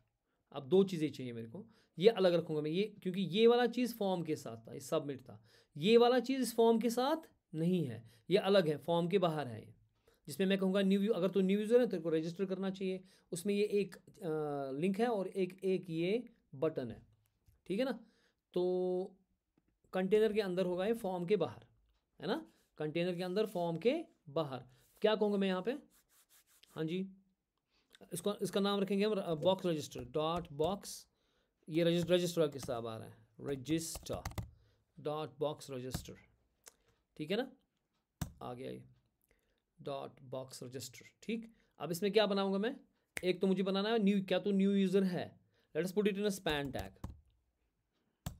अब दो चीज़ें चाहिए मेरे को ये अलग रखूँगा मैं ये क्योंकि ये वाला चीज़ फॉर्म के साथ था ये सबमिट था ये वाला चीज़ इस फॉर्म के साथ नहीं है ये अलग है फॉर्म के बाहर है जिसमें मैं कहूँगा न्यू अगर तो न्यू यूज़र है तेरे को रजिस्टर करना चाहिए उसमें ये एक आ, लिंक है और एक एक ये बटन है ठीक है ना तो कंटेनर के अंदर होगा ये फॉर्म के बाहर है ना कंटेनर के अंदर फॉर्म के बाहर क्या कहूँगा मैं यहाँ पे हाँ जी इसको इसका नाम रखेंगे हम बॉक्स रजिस्टर डॉट बॉक्स ये रजिस्टर रजिस्टर के हिसाब आ रहा है रजिस्टर डॉट बॉक्स रजिस्टर ठीक है ना आ गया ये डॉट बॉक्स रजिस्टर ठीक अब इसमें क्या बनाऊंगा मैं एक तो मुझे बनाना है न्यू क्या तो न्यू यूज़र है let's put it in a span tag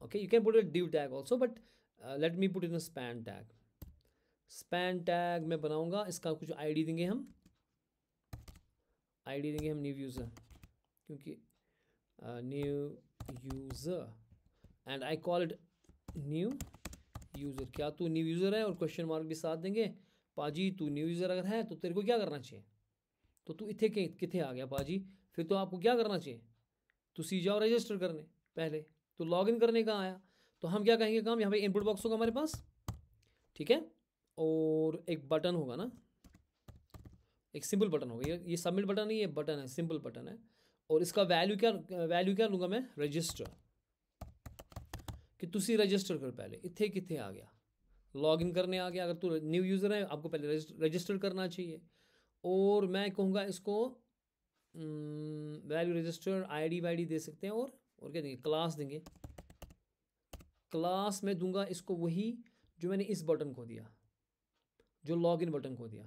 okay you can put it div tag also but let me put in in a span span tag मैं बनाऊंगा इसका कुछ आईडी देंगे हम आईडी देंगे हम न्यू यूज़र क्योंकि new user and I call it new user क्या तू न्यू यूज़र है और क्वेश्चन मार्क भी साथ देंगे पाजी तू न्यू यूज़र अगर है तो तेरे को क्या करना चाहिए तो तू इतने कितने आ गया पाजी फिर तो आपको क्या करना चाहिए तुसी जाओ रजिस्टर करने पहले तो इन करने का आया तो हम क्या कहेंगे काम यहाँ पे इनपुट बॉक्स होगा हमारे पास ठीक है और एक बटन होगा ना एक सिंपल बटन होगा ये ये सबमिट बटन नहीं है बटन है सिंपल बटन है और इसका वैल्यू क्या वैल्यू क्या लूँगा मैं रजिस्टर कि तुसी रजिस्टर कर पहले इतने कितने आ गया लॉग इन करने आ गया अगर तू न्यू यूज़र है आपको पहले रजिस्टर करना चाहिए और मैं कहूँगा इसको वैल्यू रजिस्टर आईडी वाईडी दे सकते हैं और और क्या देंगे क्लास देंगे क्लास मैं दूंगा इसको वही जो मैंने इस बटन को दिया जो लॉग इन बटन को दिया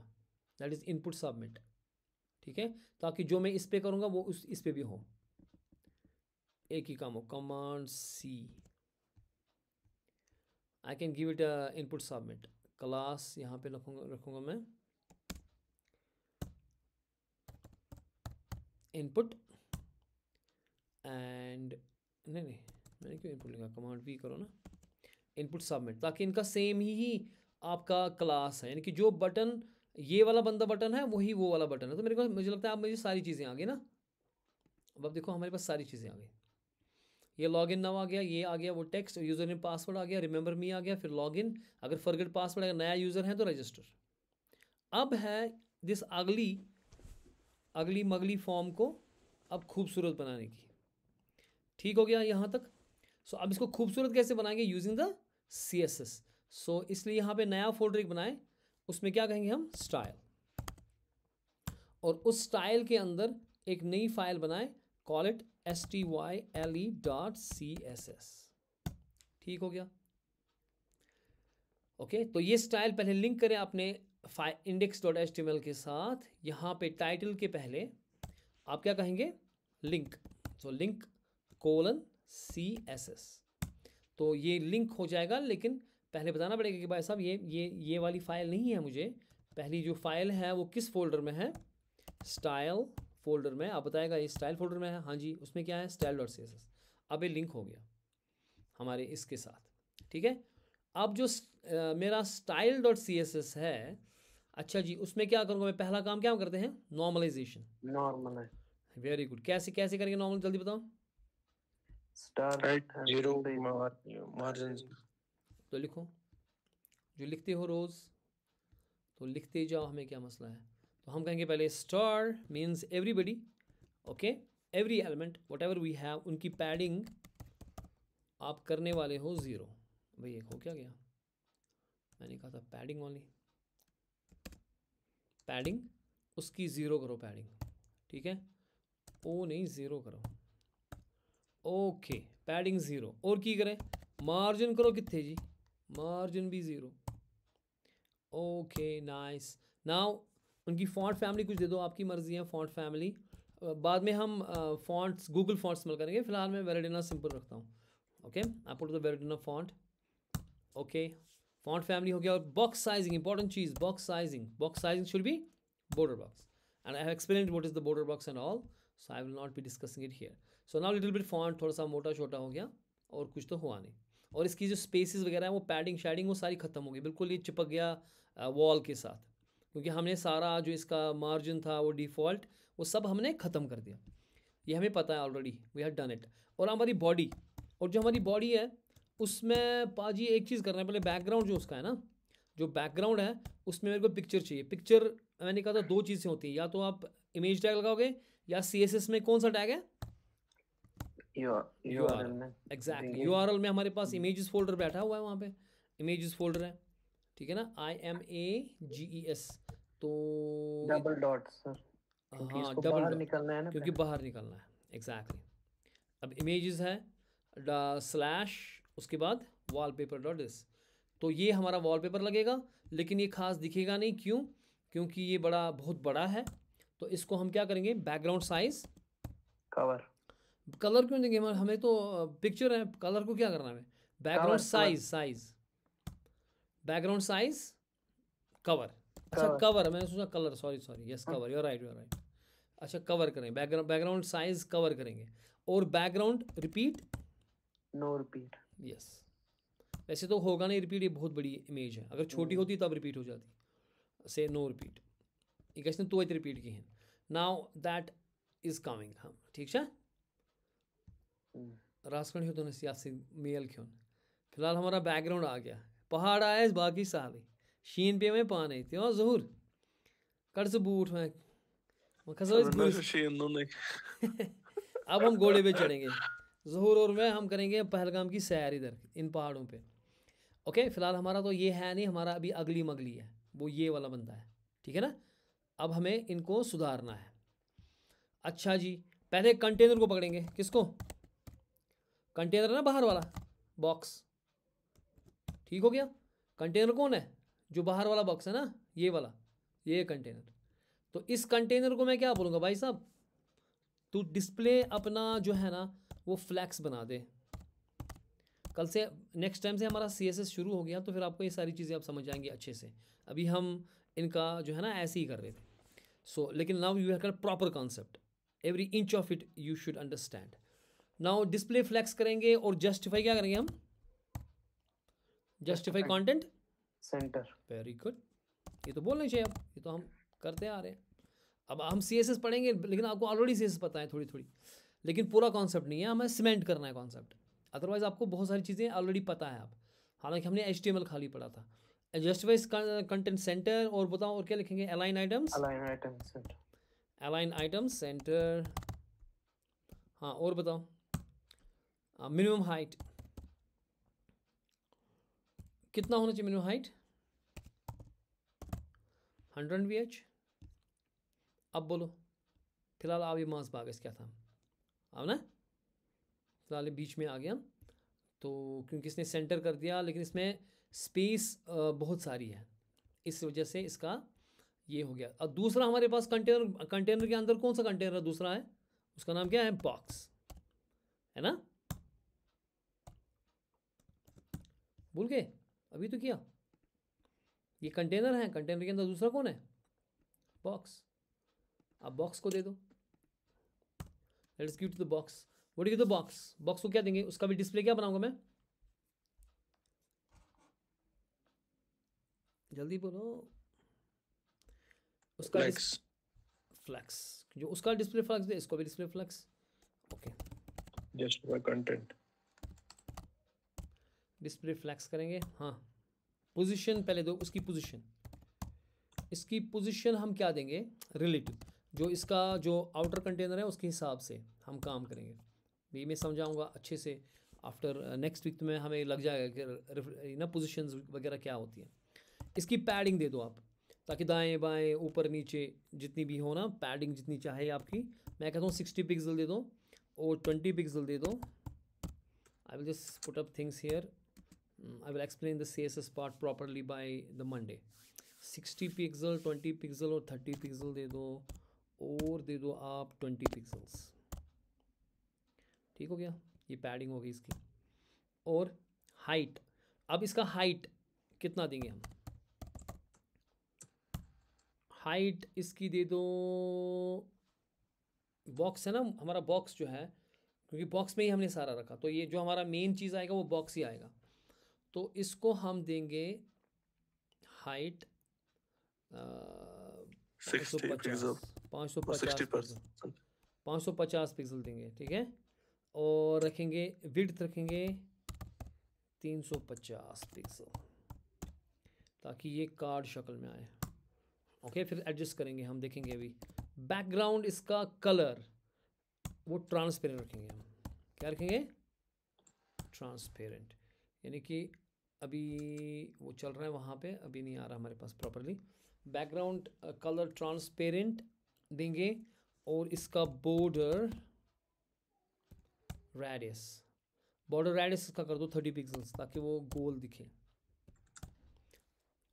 दैट इज़ इनपुट सबमिट ठीक है ताकि जो मैं इस पर करूँगा वो उस इस पर भी हो एक ही काम हो command see I can give it input submit class यहाँ पे रखूँगा रखूँगा मैं इनपुट एंड नहीं नहीं मैंने क्यों इनपुट लिखा कमांड भी करो ना इनपुट सबमिट ताकि इनका सेम ही आपका क्लास है यानी कि जो बटन ये वाला बंदा बटन है वही वो वाला बटन है तो मेरे को मुझे लगता है आप मुझे सारी चीज़ें आ गई ना अब आप देखो हमारे पास सारी चीज़ें आ गई ये लॉग इन नाव आ गया ये आ गया वो टेक्स्ट यूज़र ने पासवर्ड आ गया रिमेंबर मी आ गया फिर लॉग इन अगर फर्गेट पासवर्ड अगर नया यूज़र है तो रजिस्टर अब है दिस अगली अगली मगली फॉर्म को अब खूबसूरत बनाने की ठीक हो गया यहाँ तक सो so, अब इसको खूबसूरत कैसे बनाएंगे using the C S S so so, इसलिए यहां पे नया फोल्डर एक बनाए उसमें क्या कहेंगे हम स्टाइल और उस स्टाइल के अंदर एक नई फाइल बनाए call it S T Y L E dot C S S ठीक हो गया ओके okay, तो ये स्टाइल पहले लिंक करें आपने इंडेक्स डॉट एच के साथ यहां पे टाइटल के पहले आप क्या कहेंगे link so link colon C S S तो ये लिंक हो जाएगा लेकिन पहले बताना पड़ेगा कि भाई साहब ये ये ये वाली फ़ाइल नहीं है मुझे पहली जो फ़ाइल है वो किस फोल्डर में है स्टाइल फोल्डर में आप बताएगा ये स्टाइल फोल्डर में है हाँ जी उसमें क्या है स्टाइल डॉट सी अब ये लिंक हो गया हमारे इसके साथ ठीक है अब जो आ, मेरा style dot C S S है अच्छा जी उसमें क्या करूँगा मैं पहला काम क्या करते हैं नॉर्मलाइजेशन नॉर्मल वेरी गुड कैसे कैसे करेंगे नॉर्मल जल्दी बताओ जीरो मार्जिन तो लिखो जो लिखते हो रोज़ तो लिखते जाओ हमें क्या मसला है तो हम कहेंगे पहले star means everybody okay every element whatever we have उनकी पैडिंग आप करने वाले हो ज़ीरो भाई एक हो क्या गया मैंने कहा था पैडिंग ऑनली पैडिंग उसकी ज़ीरो करो पैडिंग ठीक है ओ नहीं ज़ीरो करो ओके पैडिंग ज़ीरो और की करें मार्जिन करो कितने जी मार्जिन भी ज़ीरो ओके नाइस नाउ उनकी फॉन्ट फैमिली कुछ दे दो आपकी मर्ज़ी है फॉन्ट फैमिली बाद में हम फॉन्ट्स गूगल फॉन्ट इस्तेमाल करेंगे फिलहाल मैं वेरेडिना सिंपल रखता हूँ okay I put the Verdana font okay font family हो गया और बॉक्स साइजिंग इंपॉर्टेंट चीज़ box sizing box sizing should be border box and I have explain what is the border box and all so I will not be discussing it here so now little bit font थोड़ा सा मोटा छोटा हो गया और कुछ तो हुआ नहीं और इसकी जो स्पेसिस वगैरह हैं वो पैडिंग शैडिंग वो सारी ख़त्म हो गई बिल्कुल ये चिपक गया वॉल के साथ क्योंकि हमने सारा जो इसका मार्जिन था वो डिफ़ॉल्ट वो सब हमने ख़त्म कर दिया ये हमें पता है already we have done it और हमारी बॉडी और जो हमारी बॉडी है उसमें पाजी एक चीज़ करना है पहले बैकग्राउंड जो उसका है ना जो बैकग्राउंड है उसमें मेरे को पिक्चर चाहिए पिक्चर मैंने कहा था दो चीज़ें होती हैं या तो आप इमेज टैग लगाओगे या सी में कौन सा टैग है एग्जैक्टली यू आर में हमारे पास इमेजेस hmm. फोल्डर बैठा हुआ है वहाँ पे इमेजेस फोल्डर है ठीक है ना I M A G E S तो डबल डॉट सर हाँ डबल निकलना है ना क्योंकि बाहर निकलना है एग्जैक्टली अब इमेजेस है स्लैश उसके बाद वॉलपेपर डॉट इस तो ये हमारा वॉलपेपर लगेगा लेकिन ये खास दिखेगा नहीं क्यों क्योंकि ये बड़ा बहुत बड़ा है तो इसको हम क्या करेंगे बैकग्राउंड साइज कवर कलर क्यों देंगे हमें तो पिक्चर है कलर को क्या करना है background size size background size cover अच्छा कवर मैंने सोचा color sorry sorry yes cover you're right you're right अच्छा कवर करेंगे बैकग्राउंड बैकग्राउंड साइज कवर करेंगे और background repeat no repeat yes वैसे तो होगा नहीं रिपीट ये बहुत बड़ी इमेज है अगर छोटी hmm. होती तब रिपीट हो जाती से नो रिपीट ये कैसे तो रिपीट की है नाउ दैट इज कमिंग हम ठीक है रस खंड हूँ अस मेल खिन फिलहाल हमारा बैकग्राउंड आ गया पहाड़ आया बाकी साल शीन पे वे पान त्यो जहूर कट सू बूट वहाँ अब हम घोड़े पे चढ़ेंगे जहूर और मैं हम करेंगे पहलगाम की सैर इधर इन पहाड़ों पे ओके फिलहाल हमारा तो ये है नहीं हमारा अभी अगली मगली है वो ये वाला बंदा है ठीक है ना अब हमें इनको सुधारना है अच्छा जी पहले कंटेनर को पकड़ेंगे किसको कंटेनर ना बाहर वाला बॉक्स ठीक हो गया कंटेनर कौन है जो बाहर वाला बॉक्स है ना ये वाला ये कंटेनर तो इस कंटेनर को मैं क्या बोलूँगा भाई साहब तू डिस्प्ले अपना जो है ना वो फ्लैक्स बना दे कल से नेक्स्ट टाइम से हमारा सी शुरू हो गया तो फिर आपको ये सारी चीज़ें आप समझ आएंगी अच्छे से अभी हम इनका जो है ना ऐसे ही कर रहे थे सो so, लेकिन now you have proper concept every inch of it you should understand now display flex करेंगे और जस्टिफाई क्या करेंगे हम justify content center very good ये तो बोलना चाहिए अब ये तो हम करते आ रहे हैं अब हम सी पढ़ेंगे लेकिन आपको ऑलरेडी सी पता है थोड़ी थोड़ी लेकिन पूरा कॉन्सेप्ट नहीं है हमें सीमेंट करना है कॉन्सेप्ट अदरवाइज आपको बहुत सारी चीज़ें ऑलरेडी पता है आप हालांकि हमने एच खाली पढ़ा था जस्टिफाइज कंटेंट सेंटर और बताओ और क्या लिखेंगे align items align item center align center हाँ और बताओ मिनिमम uh, हाइट कितना होना चाहिए minimum height hundred V H अब बोलो फिलहाल आप ये मास बागस क्या था अब ना फिलहाल ये बीच में आ गया तो क्योंकि इसने सेंटर कर दिया लेकिन इसमें स्पेस बहुत सारी है इस वजह से इसका ये हो गया और दूसरा हमारे पास कंटेनर कंटेनर के अंदर कौन सा कंटेनर दूसरा है उसका नाम क्या है बॉक्स है ना भूल गए अभी तो किया ये कंटेनर है कंटेनर के अंदर दूसरा कौन है बॉक्स आप बॉक्स को दे दो let's give to the box what is the box box को क्या देंगे उसका भी डिस्प्ले क्या बनाऊंगा मैं जल्दी बोलो उसका फ्लैक्स फ्लैक्स जो उसका डिस्प्ले फ्लैक्स दे इसको भी display flex okay just for content display flex करेंगे हाँ पोजीशन पहले दो उसकी पोजीशन इसकी पोजीशन हम क्या देंगे रिलेटिव जो इसका जो आउटर कंटेनर है उसके हिसाब से हम काम करेंगे ये मैं समझाऊंगा अच्छे से आफ्टर नेक्स्ट वीक में हमें लग जाएगा कि ना पोजिशन वगैरह क्या होती है इसकी पैडिंग दे दो आप ताकि दाएं बाएं ऊपर नीचे जितनी भी हो ना पैडिंग जितनी चाहे आपकी मैं कहता हूँ सिक्सटी पिक्सल दे दो और ट्वेंटी पिक्सल दे दो I will just put up things here um, I will explain the CSS part properly by the Monday 60 pixel 20 pixel और 30 pixel दे दो और दे दो आप 20 pixels ठीक हो गया ये पैडिंग होगी इसकी और हाइट अब इसका हाइट कितना देंगे हम हाइट इसकी दे दो बॉक्स है ना हमारा बॉक्स जो है क्योंकि बॉक्स में ही हमने सारा रखा तो ये जो हमारा मेन चीज़ आएगा वो बॉक्स ही आएगा तो इसको हम देंगे हाइट पाँच सौ पचास पाँच सौ पचास पाँच सौ पचास पिक्सल देंगे ठीक है और रखेंगे विड्थ रखेंगे तीन सौ पचास पिक्सल ताकि ये कार्ड शक्ल में आए ओके फिर एडजस्ट करेंगे हम देखेंगे अभी बैकग्राउंड इसका कलर वो ट्रांसपेरेंट रखेंगे हम क्या रखेंगे ट्रांसपेरेंट यानी कि अभी वो चल रहा है वहाँ पे अभी नहीं आ रहा हमारे पास प्रॉपरली बैकग्राउंड कलर ट्रांसपेरेंट देंगे और इसका बॉर्डर रेडियस बॉर्डर रेडियस इसका कर दो थर्टी पिक्सल्स ताकि वो गोल दिखे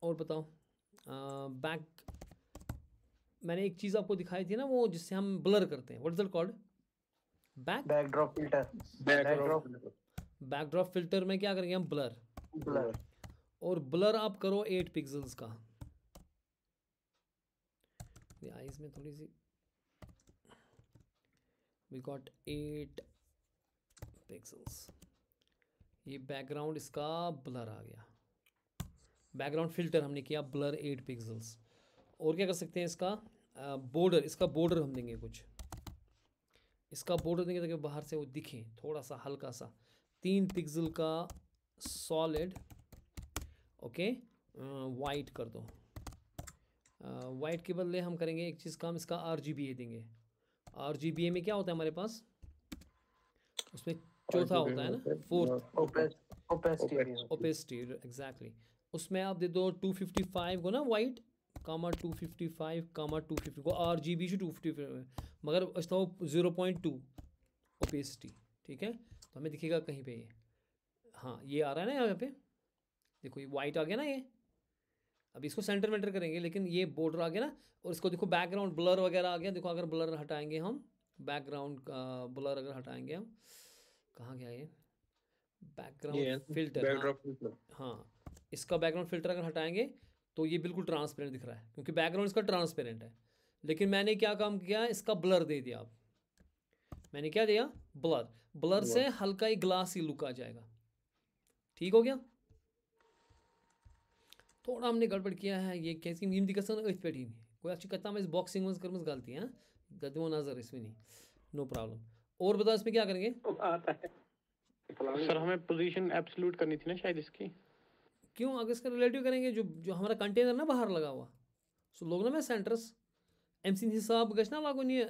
और बताओ बैक uh, मैंने एक चीज़ आपको दिखाई थी ना वो जिससे हम ब्लर करते हैं what is that called back backdrop filter backdrop backdrop filter में क्या करेंगे हम ब्लर ब्लर और ब्लर आप करो एट पिक्सल्स का आईज में थोड़ी सी वी गॉट एट पिक्सल्स ये बैकग्राउंड इसका ब्लर आ गया बैकग्राउंड फिल्टर हमने किया ब्लर एट पिक्सल्स और क्या कर सकते हैं इसका बॉर्डर इसका बॉर्डर हम देंगे कुछ इसका बॉर्डर देंगे ताकि बाहर से वो दिखे थोड़ा सा हल्का सा तीन पिक्सल का सॉलिड ओके वाइट कर दो वाइट के बदले हम करेंगे एक चीज़ का हम इसका आर जी बी ए देंगे आर जी बी ए में क्या होता है हमारे पास उसमें चौथा होता है ना फोर्थ ओपेसिटी एग्जैक्टली उसमें आप दे दो टू फिफ्टी फाइव को ना white comma two fifty five comma two fifty को R G B two fifty मगर वो जीरो पॉइंट टू ओपेसिटी ठीक है तो हमें दिखेगा कहीं पे ये हाँ ये आ रहा है ना यहाँ पे देखो ये वाइट आ गया ना ये अब इसको सेंटर वेंटर करेंगे लेकिन ये बॉर्डर आ गया ना और इसको देखो बैकग्राउंड ब्लर वगैरह आ गया देखो अगर ब्लर हटाएंगे हम बैकग्राउंड ब्लर अगर हटाएंगे हम कहाँ गया ये बैकग्राउंड हाँ। फिल्टर हाँ इसका बैकग्राउंड फिल्टर अगर हटाएंगे तो ये बिल्कुल ट्रांसपेरेंट दिख रहा है क्योंकि बैकग्राउंड इसका ट्रांसपेरेंट है लेकिन मैंने क्या काम किया इसका ब्लर दे दिया आप मैंने क्या दिया ब्लर ब्लर से हल्का ही ग्लास ही लुक आ जाएगा ठीक हो गया थोड़ा हमने गड़बड़ किया है ये कैसी मीम दिक्कत अर्थ पेटी में कोई अच्छी कहता मैं इस बॉक्सिंग में कर गलती है हाँ? गदमो नजर इसमें नहीं नो प्रॉब्लम और बताओ इसमें क्या करेंगे सर हमें पोजीशन एब्सोल्यूट करनी थी ना शायद इसकी क्यों अगर इसका रिलेटिव करेंगे जो जो हमारा कंटेनर ना बाहर लगा हुआ सो लोग ना मैं सेंटर्स एम सिंध हिसाब गश ना लागू नहीं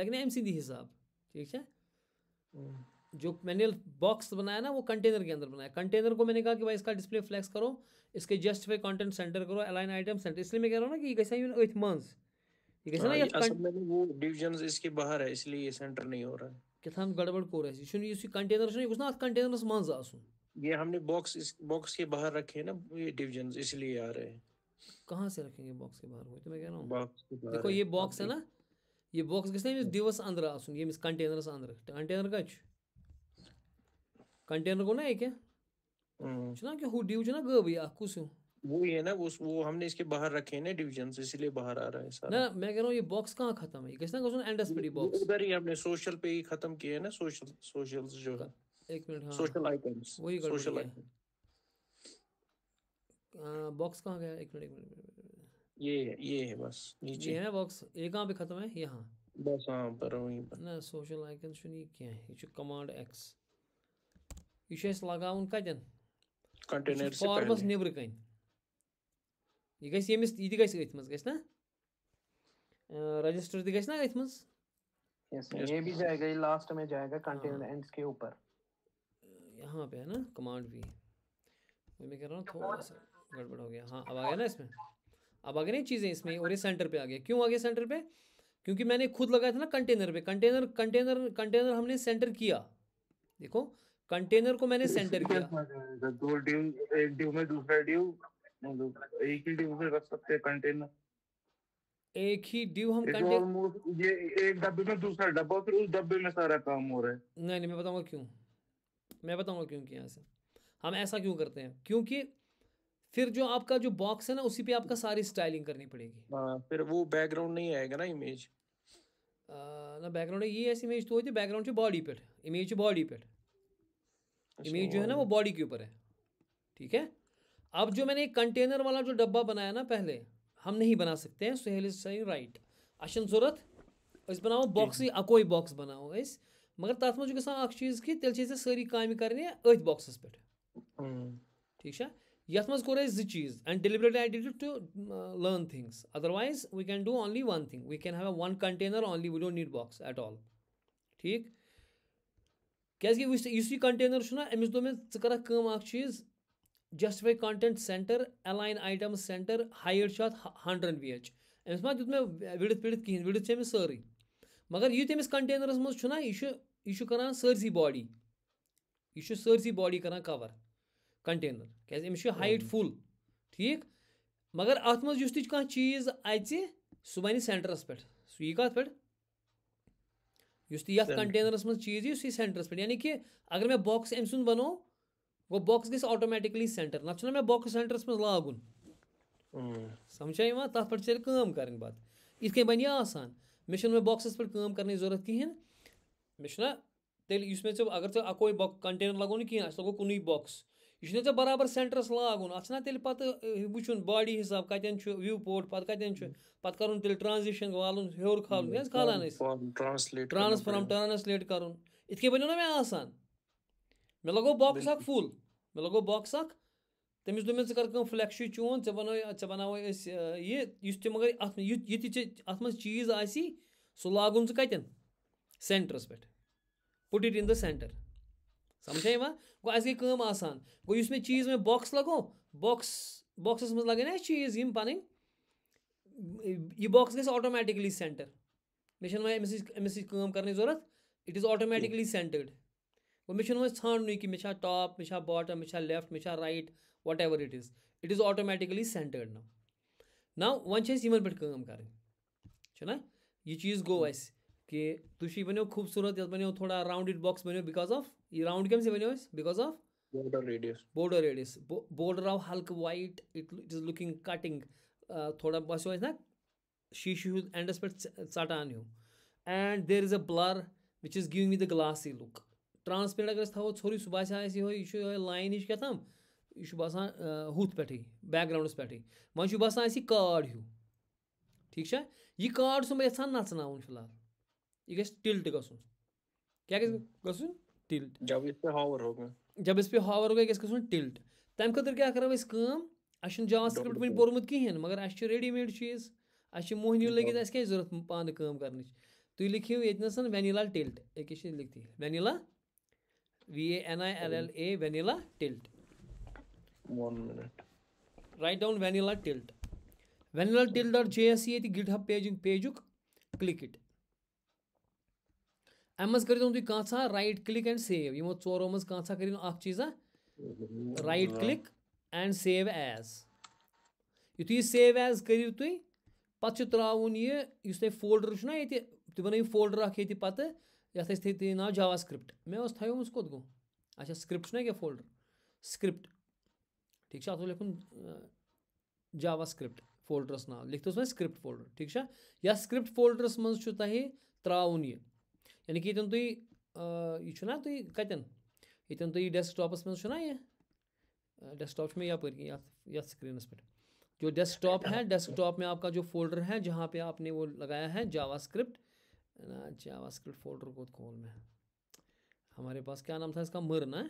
लगने एम सिंधी हिसाब ठीक है जो मैंने बॉक्स बनाया ना वो कंटेनर के अंदर बनाया कंटेनर को मैंने कहा कि भाई इसका डिस्प्ले फ्लैक्स करो इसके जस्ट पे कंटेंट सेंटर करो अलाइन आइटम सेंटर इसलिए मैं कह रहा हूँ ना कि कैसा यून विथ मंस वो डिविजन इसके बाहर है इसलिए ये सेंटर नहीं हो रहा है किथान गड़बड़ कोर है शुन इस कंटेनर शुन कुछ ना कंटेनरस मंज आसुन ये हमने बॉक्स इस बॉक्स के बाहर रखे हैं ना ये डिविजन इसलिए आ रहे हैं कहाँ से रखेंगे बॉक्स के बाहर वही तो मैं कह रहा हूँ देखो ये बॉक्स है ना یہِ بۄکٕس گژھِ نہ أمِس ڈِوَس اَنٛدر آسُن ییٚمِس کَنٹینرَس اَنٛدر کَتہِ چھُ कंटेनर को ना ये क्या चुना कि हुड गब कुछ वो ये ना वो वो हमने इसके बाहर रखे हैं ना डिवीजन इसलिए बाहर आ रहा है सारा ना मैं कह रहा ये बॉक्स खत्म है कैसे ना कुछ पे बॉक्स उधर ही हमने सोशल पे ही खत्म किए हैं ना सोशल सोशल एक मिनट सोशल हाँ। आइटम्स वही सोशल बॉक्स गया एक मिनट एक मिनट ये ये है बस नीचे ये है बॉक्स ये कहाँ पे ख़त्म है यहाँ बस हाँ पर वहीं पर ना सोशल आइकन छुन यह क्या यह कमांड एक्स ये शेष लगा उनका जन कंटेनर से पहले फॉर्मस नबर कन यह गस यमिस यह गस अथ मज कैसे ना रजिस्टर दिखाई गस ना अथ मज ये भी जाएगा ये लास्ट में जाएगा कंटेनर एंड्स हाँ। के ऊपर यहाँ पे है ना कमांड भी मैं कह रहा हूँ थोड़ा सा गड़बड़ हो गया हाँ अब आ गया ना इसमें अब आ गई नहीं चीज़ें इसमें और ये सेंटर पे आ गया क्यों आ गया सेंटर पे क्योंकि मैंने खुद लगाया था ना कंटेनर पे कंटेनर कंटेनर कंटेनर हमने सेंटर किया देखो कंटेनर को मैंने सेंटर किया तो दो ड्यू एक ड्यू में दूसरा ड्यू मतलब एक ही ड्यू में रख सकते हैं कंटेनर एक ही ड्यू हम कंटेनर ये एक डब्बे में दूसरा डब्बा फिर उस डब्बे में सारा काम हो रहा है नहीं नहीं मैं बताऊंगा क्यों मैं बताऊंगा क्यों किया यहाँ हम ऐसा क्यों करते हैं क्योंकि फिर जो आपका जो बॉक्स है ना उसी पे आपका सारी स्टाइलिंग करनी पड़ेगी हाँ फिर वो बैकग्राउंड नहीं आएगा ना इमेज आ, ना बैकग्राउंड ये ऐसी इमेज तो होती बैकग्राउंड जो बॉडी पेट इमेज बॉडी पेट इमेज जो है ना वो बॉडी के ऊपर है ठीक है अब जो मैंने एक कंटेनर वाला जो डब्बा बनाया ना पहले हम नहीं बना सकते हैं सुहेल सही राइट अशन सूरत इस बनाओ बॉक्स ही अकोई बॉक्स बनाओ इस मगर तथ मज ग चीज कि तेल से सारी काम कर अथ बॉक्स पे ठीक है यथ मज कोर अस चीज and I did to learn things otherwise we can do only one thing we can have a one container only we don't need box at all ठीक क्या यह कंटेनर चुना अमिस दो में दोन कम चीज justify content center align item center height hundred V H अमिस मा दित मे विड़ित पिड़ित कहें विड़ित अमिस सारी मगर यु तमिस कंटेनरस मज यह कर सारी बॉडी यह सारी बॉडी कर कवर कंटेनर क्या अम्स हाइट फुल ठीक मगर अत मे कह चीज अच सह बन सेंटरस पे सह यी कत पे ये कंटेनरस मज चीज ये सह सेंटरस पे यानी कि अगर मे बॉक्स अम सुंद बनो गो बॉक्स गई ऑटोमेटिकली सेंटर ना मे बॉक्स सेंटरस मज लागन समझा तथा पे चल कम कर पत इत कह बन आसान मे बॉक्स पे कम कर जरूरत कहें मे तेल मे अगर अकोई कंटेनर लगो ना कहें लगो कुन बॉक्स یہِ چھُ نہ ژےٚ برابر سینٹرس لاگُن اَتھ چھُنہ تیٚلہِ پَتہٕ وٕچھُن باڈی حِساب کَتٮ۪ن چھُ وِو پوٹ پَتہٕ کَتٮ۪ن چھُ پَتہٕ کَرُن تیٚلہِ ٹرانزِشن والُن ہیوٚر کھالُن کیٛازِ کھالان أسۍ ٹرانسلیٹ ٹرانسفارم ٹرانسلیٹ کَرُن یِتھ کٔنۍ بَنیو نہ مےٚ آسان مےٚ لگوو بۄکٕس اکھ فُل مےٚ لگوو بۄکٕس اکھ تٔمِس دوٚپ مےٚ ژٕ کر کٲم فٕلیکسٕے چون ژےٚ بَنٲے ژےٚ بَناوے أسۍ یہِ یُس تہِ مگر اَتھ یہِ تہِ ژےٚ اَتھ منٛز چیٖز آسی سُہ لاگُن ژٕ کَتٮ۪ن سینٹرس پٮ۪ٹھ put it in the centre समझ वा गो गई कम आसान गो इस में चीज़ में बॉक्स लगो बॉक्स बॉक्सस मज लगे ना चीज़ यम पन यह बॉक्स गई ऑटोमेटिकली सेंटर मे वे अमिस जरूरत इट इज़ ऑटोमेटिकली सेंटर्ड गो मे वे ानुन कि मे टॉप मे बॉटम मे लेफ्ट मे right whatever it is it is automatically centred ना ना वन इन पे कम कर यह चीज़ गो अ कि तुशी बने खूबसूरत ये बने थोड़ा राउंडेड बॉक्स बने बिकॉज ऑफ ये राउंड कम से बने हो because of border radius border radius border of हल्क white it it is looking cutting थोड़ा बस हो ना शीशु एंडस पेट चटान हो and there is a blur which is giving me the glassy look transparent अगर थो सोरे सुबह आस ये ये लाइन हिश कहता यह बसान हूँ पे बैकग्राउंडस पे वन बसान अस कार्ड हूँ ठीक है यह कार्ड चुन बहुत यहाँ नचना फिलहाल ये गेस टिल्ट कसू क्या hmm. कसू टिल्ट जब इस पे हावर होगा जब इस पे हावर होगा गेस कसू टिल्ट तम खतर क्या करो अस काम अस जावा स्क्रिप्ट वन पोरमुत कहें मगर अस रेडीमेड चीज अस मोहनी लगे अस क्या जरूरत पान काम करने तुम लिखियो यस वनीला टिल्ट अकिस लिखती vanilla V A N I L L A vanilla tilt one minute write down vanilla tilt vanilla tilt dot J S ये गिट हब पेज पेजुक क्लिक इट अमे कर तुम राइट क्लिक एंड सेव यो चोरो मज कर चीज़ा right click and save as युत यह सेव एज कर पे त्रावन यह तुम फोल्डर ना ये तुम बनो फोल्डर अख ये तो पे ये ना जावा स्क्रिप्ट मे थोस कोत गो अच्छा स्क्रिप्ट ना क्या फोल्डर स्क्रिप्ट ठीक है लिखुन जावा स्क्रिप्ट फोल्डरस ना लिखत स्क्रिप्ट फोल्डर ठीक है या स्क्रिप्ट फोल्डरस मज त्रावन यह یعنی کہِ ییٚتٮ۪ن تُہۍ یہِ چھُنہ تُہۍ کَتٮ۪ن ییٚتٮ۪ن تُہۍ یہِ ڈیسکٹاپَس منٛز چھُنہ یہِ डेस्कटॉप में या पर यथ यथ स्क्रीन पर जो डेस्कटॉप है डेस्कटॉप में आपका जो फोल्डर है जहाँ पे आपने वो लगाया है JavaScript JavaScript folder को खोल में हमारे पास क्या नाम था इसका मर ना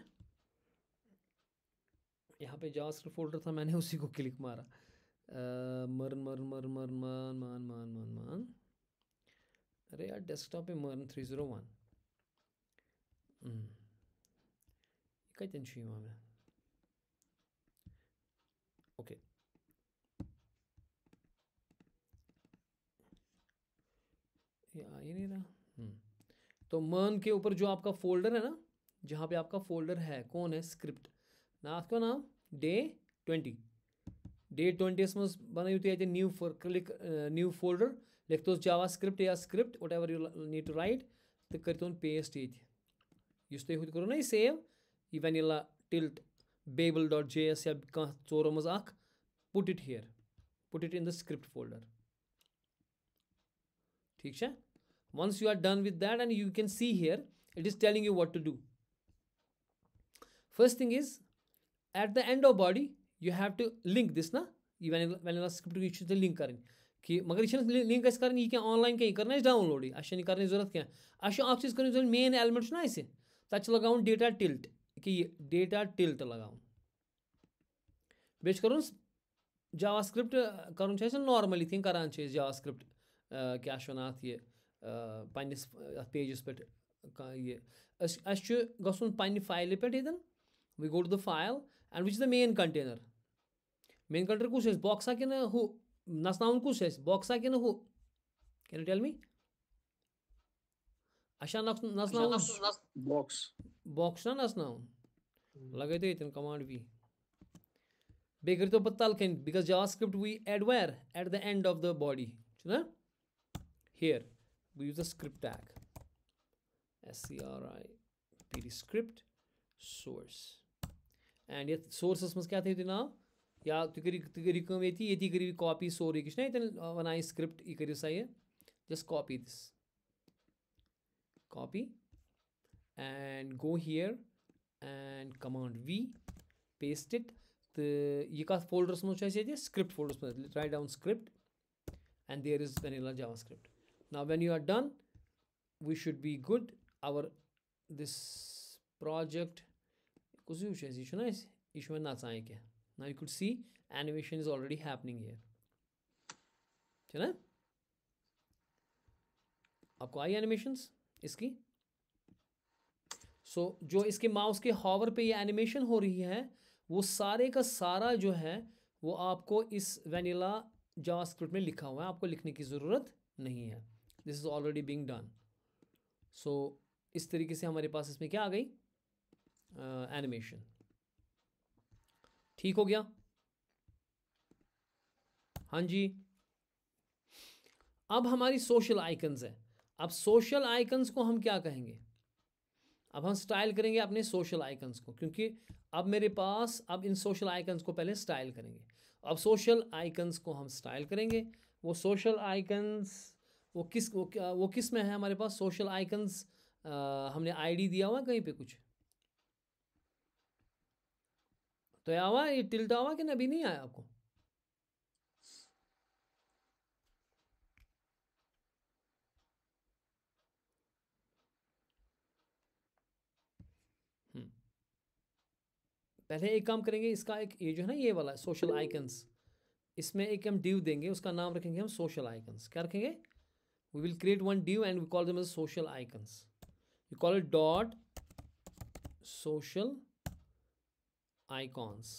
यहाँ पे जावा स्क्रिप्ट फोल्डर था मैंने उसी को क्लिक मारा मरन मर मर मर मान मान मान डेस्कटॉप पे मर्न थ्री ज़ीरो वन कतन ओके ये आ ही नहीं रहा तो मर्न के ऊपर जो आपका फोल्डर है ना जहाँ पे आपका फोल्डर है कौन है स्क्रिप्ट ना आपका नाम डे ट्वेंटी डे ट्वेंटी इसमें बनाई होती है new for click new folder लिख तो जावा स्क्रिप्ट या script whatever you need to write तो कर पेस्ट तो तो ये इस तुम ना सेव यह वन tilt babel dot J S या कौर मज put it here put it in the script folder ठीक है once you are done with that and you can see here it is telling you what to do first thing is at the end of body you have to link this ना one script link करनी कि मगर यह link कर यह क्या online क्या down load download अस करने जरूरत क्या अस चीज कर मेन एलमेंट ना तक लगा डेटा टिल्ट कि डेटा टिल्ट लगा बेच कर जावा स्क्रिप्ट कर नॉर्मल इथ कर जावा स्क्रिप्ट क्या वन यह पस पेजस पे यह असन पे फाइल पे ये we go to the file and which the main container main container कुछ बॉक्सा कि हू नसनावन कुस है बॉक्सा किन हो कैन यू टेल मी अशा नस नसनाव बॉक्स बॉक्स ना नसनाव लगे तो इतन कमांड भी बेगर तो पत्ता लखें because JavaScript we add where at the end of the body छ ना here we use the script tag S C R I script source and ये सोर्सस में क्या थे ना یا تُہۍ کٔرِو تُہۍ کٔرِو کٲم ییٚتی ییٚتی کٔرِو کاپی سورُے کیٚنٛہہ چھُنہ ییٚتٮ۪ن وَنان یہِ سِکرِپٹ یہِ کٔرِو سا یہِ just copy this copy and go here and command we paste it تہٕ یہِ کَتھ فولڈرَس منٛز چھُ اَسہِ ییٚتہِ سِکرِپٹ فولڈرَس منٛز write down script and there is vanilla JavaScript نا when you are done we should be good over this project کُس ہیوٗ چھُ اَسہِ یہِ چھُنہ اَسہِ یہِ چھُ وۄنۍ نَژان یہِ کینٛہہ now you could see animation is already happening here चला आपको आई एनिमेशंस इसकी सो so, जो इसके माउस के हॉवर पे ये एनिमेशन हो रही है वो सारे का सारा जो है वो आपको इस वेनिला जावास्क्रिप्ट में लिखा हुआ है आपको लिखने की ज़रूरत नहीं है this is already being done so इस तरीके से हमारे पास इसमें क्या आ गई एनिमेशन uh, ठीक हो गया हाँ जी अब हमारी सोशल आइकन्स है अब सोशल आइकन्स को हम क्या कहेंगे अब हम स्टाइल करेंगे अपने सोशल आइकन्स को क्योंकि अब मेरे पास अब इन सोशल आइकन्स को पहले स्टाइल करेंगे अब सोशल आइकन्स को हम स्टाइल करेंगे वो सोशल आइकन्स वो किस वो, वो किस में है हमारे पास सोशल आइकन्स हमने आईडी दिया हुआ है कहीं पे कुछ तो आवा ये तिलता आवा कि अभी नहीं आया आपको हम्म। पहले एक काम करेंगे इसका एक ये जो है ना ये वाला सोशल आइकन्स इसमें एक हम डिव देंगे उसका नाम रखेंगे हम सोशल आइकन्स क्या रखेंगे we will create one div and we call them social icons we call it dot social icons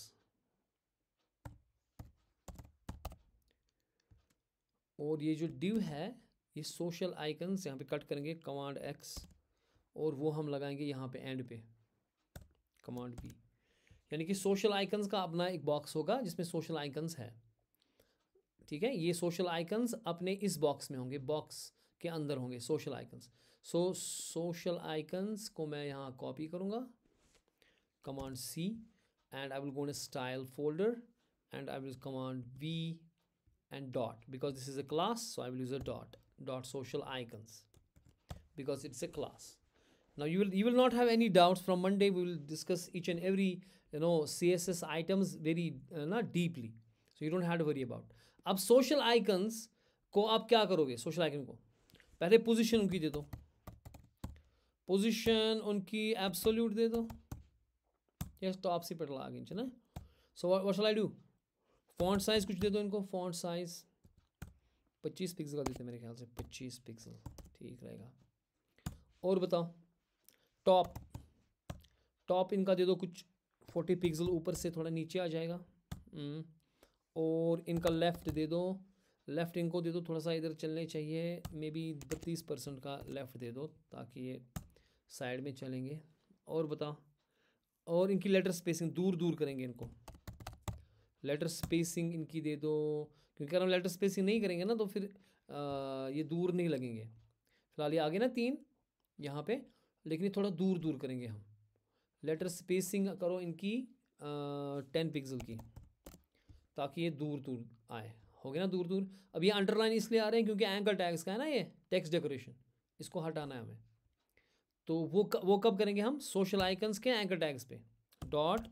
और ये जो डिव है ये सोशल आइकन्स यहाँ पे कट करेंगे कमांड एक्स और वो हम लगाएंगे यहाँ पे एंड पे कमांड बी यानी कि सोशल आइकन्स का अपना एक बॉक्स होगा जिसमें सोशल आइकन्स है ठीक है ये सोशल आइकन्स अपने इस बॉक्स में होंगे बॉक्स के अंदर होंगे social icons so social icons को मैं यहाँ कॉपी करूँगा command C and I will go in a style folder and I will command V and dot because this is a class so I will use a dot dot social icons because it's a class now you will you will not have any doubts from Monday we will discuss each and every you know CSS items very uh, not deeply so you don't have to worry about up social icons को up क्या करोगे social icon को position उनकी दे do position उनकी absolute दे दो yes top से पटला आगे गई ना so what shall I do font size कुछ दे दो इनको फॉन्ट साइज़ पच्चीस पिक्सल का देते मेरे ख्याल से पच्चीस पिक्सल ठीक रहेगा और बताओ टॉप टॉप इनका दे दो कुछ फोर्टी पिक्सल ऊपर से थोड़ा नीचे आ जाएगा हम्म। और इनका लेफ़्ट दे दो लेफ़्ट इनको दे दो थोड़ा सा इधर चलने चाहिए मे बी बत्तीस परसेंट का लेफ़्ट दे दो ताकि ये साइड में चलेंगे और बताओ और इनकी लेटर स्पेसिंग दूर दूर करेंगे इनको लेटर स्पेसिंग इनकी दे दो क्योंकि अगर हम लेटर स्पेसिंग नहीं करेंगे ना तो फिर आ, ये दूर नहीं लगेंगे फिलहाल ये आगे ना तीन यहाँ पे लेकिन ये थोड़ा दूर दूर करेंगे हम लेटर स्पेसिंग करो इनकी टेन पिक्सल की ताकि ये दूर दूर आए हो गया ना दूर दूर अब ये अंडरलाइन इसलिए आ रहे हैं क्योंकि एंकल टैग्स का है ना ये टेक्स्ट डेकोरेशन इसको हटाना है हमें तो वो वो कब करेंगे हम सोशल आइकन्स के एंकर टैग्स पे डॉट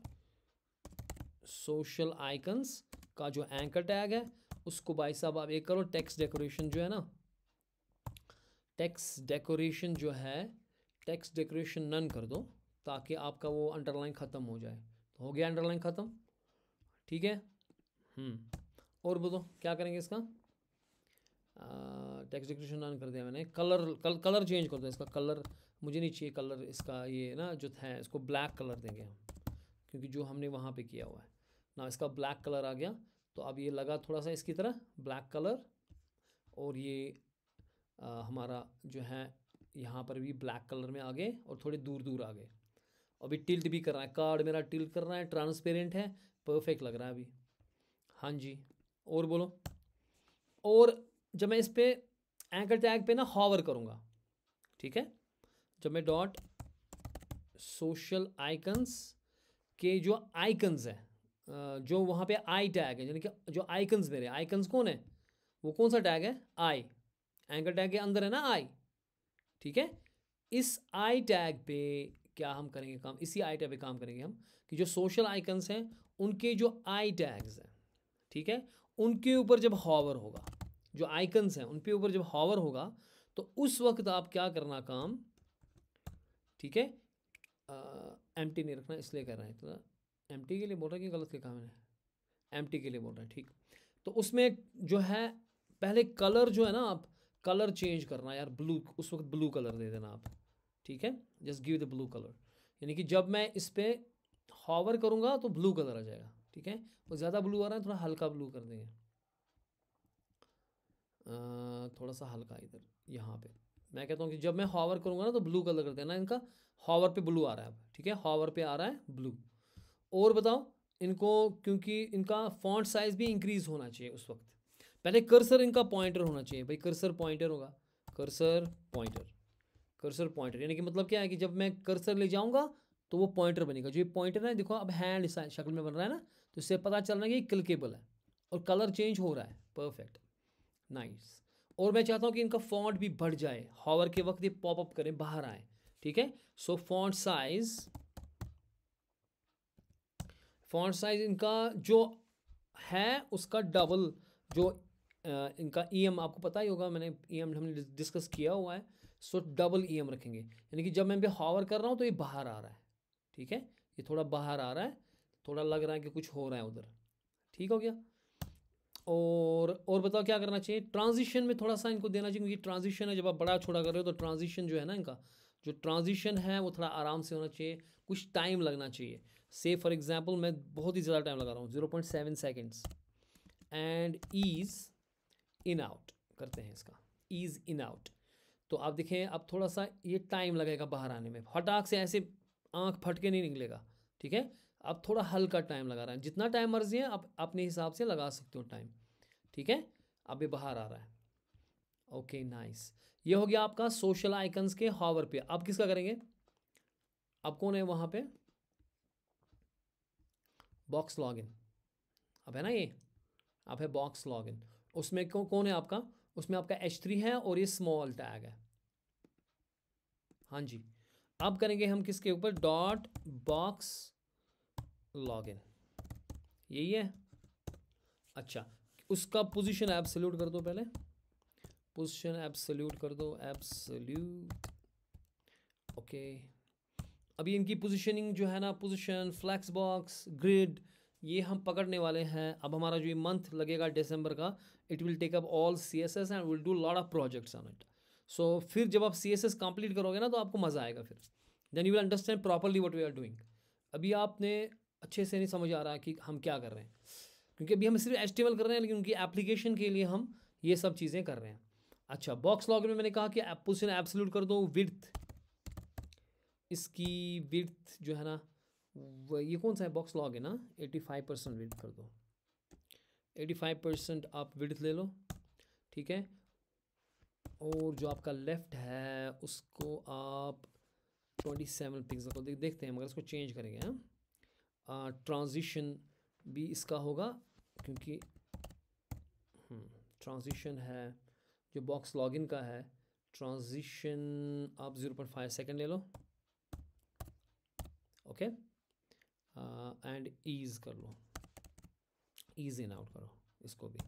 सोशल आइकन्स का जो एंकर टैग है उसको भाई साहब आप एक करो टैक्स डेकोरेशन जो है ना टैक्स डेकोरेशन जो है टैक्स डेकोरेशन नन कर दो ताकि आपका वो अंडरलाइन ख़त्म हो जाए तो हो गया अंडरलाइन ख़त्म ठीक है हम्म। और बोलो क्या करेंगे इसका टैक्स डेकोरेशन नन कर दिया मैंने कलर कल, कलर चेंज कर दो इसका कलर मुझे नहीं चाहिए कलर इसका ये ना जो है इसको ब्लैक कलर देंगे हम क्योंकि जो हमने वहाँ पे किया हुआ है ना इसका ब्लैक कलर आ गया तो अब ये लगा थोड़ा सा इसकी तरह ब्लैक कलर और ये आ, हमारा जो है यहाँ पर भी ब्लैक कलर में आ गए और थोड़े दूर दूर आ गए अभी टिल्ट भी कर रहा है कार्ड मेरा टिल्ट कर रहा है ट्रांसपेरेंट है परफेक्ट लग रहा है अभी हाँ जी और बोलो और जब मैं इस पर एंकर टैग पे ना हॉवर करूँगा ठीक है जब तो मैं डॉट सोशल आइकन्स के जो आइकन्स हैं जो वहाँ पे आई टैग है यानी कि जो आइकन्स मेरे आइकन्स कौन है वो कौन सा टैग है आई एंकर टैग के अंदर है ना आई ठीक है इस आई टैग पे क्या हम करेंगे काम इसी आई टैग पे काम करेंगे हम कि जो सोशल आइकन्स हैं उनके जो आई टैग्स हैं ठीक है उनके ऊपर जब हॉवर होगा जो आइकन्स हैं उनके ऊपर जब हॉवर होगा तो उस वक्त आप क्या करना काम ठीक है एम टी नहीं रखना इसलिए कह रहे हैं एम टी के लिए बोल रहा है कि गलत लिखा मैंने एम टी के लिए बोल रहा है ठीक तो उसमें जो है पहले कलर जो है ना आप कलर चेंज करना यार ब्लू उस वक्त ब्लू कलर दे देना आप ठीक है just give the blue colour यानी कि जब मैं इस पर हॉवर करूँगा तो ब्लू कलर आ जाएगा ठीक है वो ज़्यादा ब्लू आ रहा है थोड़ा हल्का ब्लू कर देंगे थोड़ा सा हल्का इधर यहाँ पे मैं कहता हूँ कि जब मैं हॉवर करूँगा ना तो ब्लू कलर कर देना इनका हॉवर पे ब्लू आ रहा है ठीक है हॉवर पे आ रहा है ब्लू और बताओ इनको क्योंकि इनका फॉन्ट साइज़ भी इंक्रीज़ होना चाहिए उस वक्त पहले कर्सर इनका पॉइंटर होना चाहिए भाई कर्सर पॉइंटर होगा कर्सर पॉइंटर कर्सर पॉइंटर यानी कि मतलब क्या है कि जब मैं कर्सर ले जाऊँगा तो वो पॉइंटर बनेगा जो ये पॉइंटर है देखो अब हैंड शक्ल में बन रहा है ना तो इससे पता चल रहा है कि क्लिकेबल है और कलर चेंज हो रहा है परफेक्ट नाइस और मैं चाहता हूँ कि इनका फॉन्ट भी बढ़ जाए हॉवर के वक्त ये पॉपअप करें बाहर आए ठीक है so font size font size इनका जो है उसका डबल जो इनका ई e एम आपको पता ही होगा मैंने ई e एम हमने डिस्कस किया हुआ है सो डबल ई एम रखेंगे यानी कि जब मैं भी हॉवर कर रहा हूँ तो ये बाहर आ रहा है ठीक है ये थोड़ा बाहर आ रहा है थोड़ा लग रहा है कि कुछ हो रहा है उधर ठीक हो गया और और बताओ क्या करना चाहिए ट्रांजिशन में थोड़ा सा इनको देना चाहिए क्योंकि ट्रांजिशन है जब आप बड़ा छोटा कर रहे हो तो ट्रांजिशन जो है ना इनका जो ट्रांजिशन है वो थोड़ा आराम से होना चाहिए कुछ टाइम लगना चाहिए से फॉर एग्जाम्पल मैं बहुत ही ज़्यादा टाइम लगा रहा हूँ zero point seven seconds and ease in out करते हैं इसका ईज इन आउट तो आप देखें अब थोड़ा सा ये टाइम लगेगा बाहर आने में फटाक से ऐसे आँख फटके नहीं निकलेगा ठीक है आप थोड़ा हल्का टाइम लगा रहे हैं जितना टाइम मर्जी है आप अपने हिसाब से लगा सकते हो टाइम ठीक है अभी बाहर आ रहा है ओके नाइस ये हो गया आपका सोशल आइकन्स के हॉवर पे आप किसका करेंगे आप कौन है वहाँ पे बॉक्स लॉगिन अब है ना ये आप है बॉक्स लॉगिन उसमें कौ, कौन है आपका उसमें आपका एच थ्री है और ये स्मॉल टैग है हाँ जी अब करेंगे हम किसके ऊपर डॉट बॉक्स लॉग इन यही है अच्छा उसका पोजीशन एब्सोल्यूट कर दो पहले पोजीशन एब्सोल्यूट कर दो एब्सोल्यूट ओके अभी इनकी पोजीशनिंग जो है ना पोजीशन फ्लैक्स बॉक्स ग्रिड ये हम पकड़ने वाले हैं अब हमारा जो ये मंथ लगेगा दिसंबर का it will take up all C S S and will do lot of projects on it so फिर जब आप सी एस एस कंप्लीट करोगे ना तो आपको मज़ा आएगा फिर then you will understand properly what we are doing अभी आपने अच्छे से नहीं समझ आ रहा है कि हम क्या कर रहे हैं क्योंकि अभी हम सिर्फ एच कर रहे हैं लेकिन उनकी एप्लीकेशन के लिए हम ये सब चीज़ें कर रहे हैं अच्छा बॉक्स लॉग में मैंने कहा कि पोजिशन एब्सोल्यूट कर दो विर्थ इसकी विर्थ जो है ना ये कौन सा है बॉक्स लॉग है ना एटी फाइव परसेंट विर्थ कर दो एटी फाइव परसेंट आप विर्थ ले लो ठीक है और जो आपका लेफ़्ट है उसको आप ट्वेंटी सेवन पिक्सल को देखते हैं मगर इसको चेंज करेंगे हाँ ट्रांजिशन भी इसका होगा क्योंकि ट्रांजिशन हम्म, है जो बॉक्स लॉगिन का है ट्रांजिशन आप ज़ीरो पॉइंट फाइव सेकेंड ले लो ओके एंड ईज कर लो ईज इन आउट करो इसको भी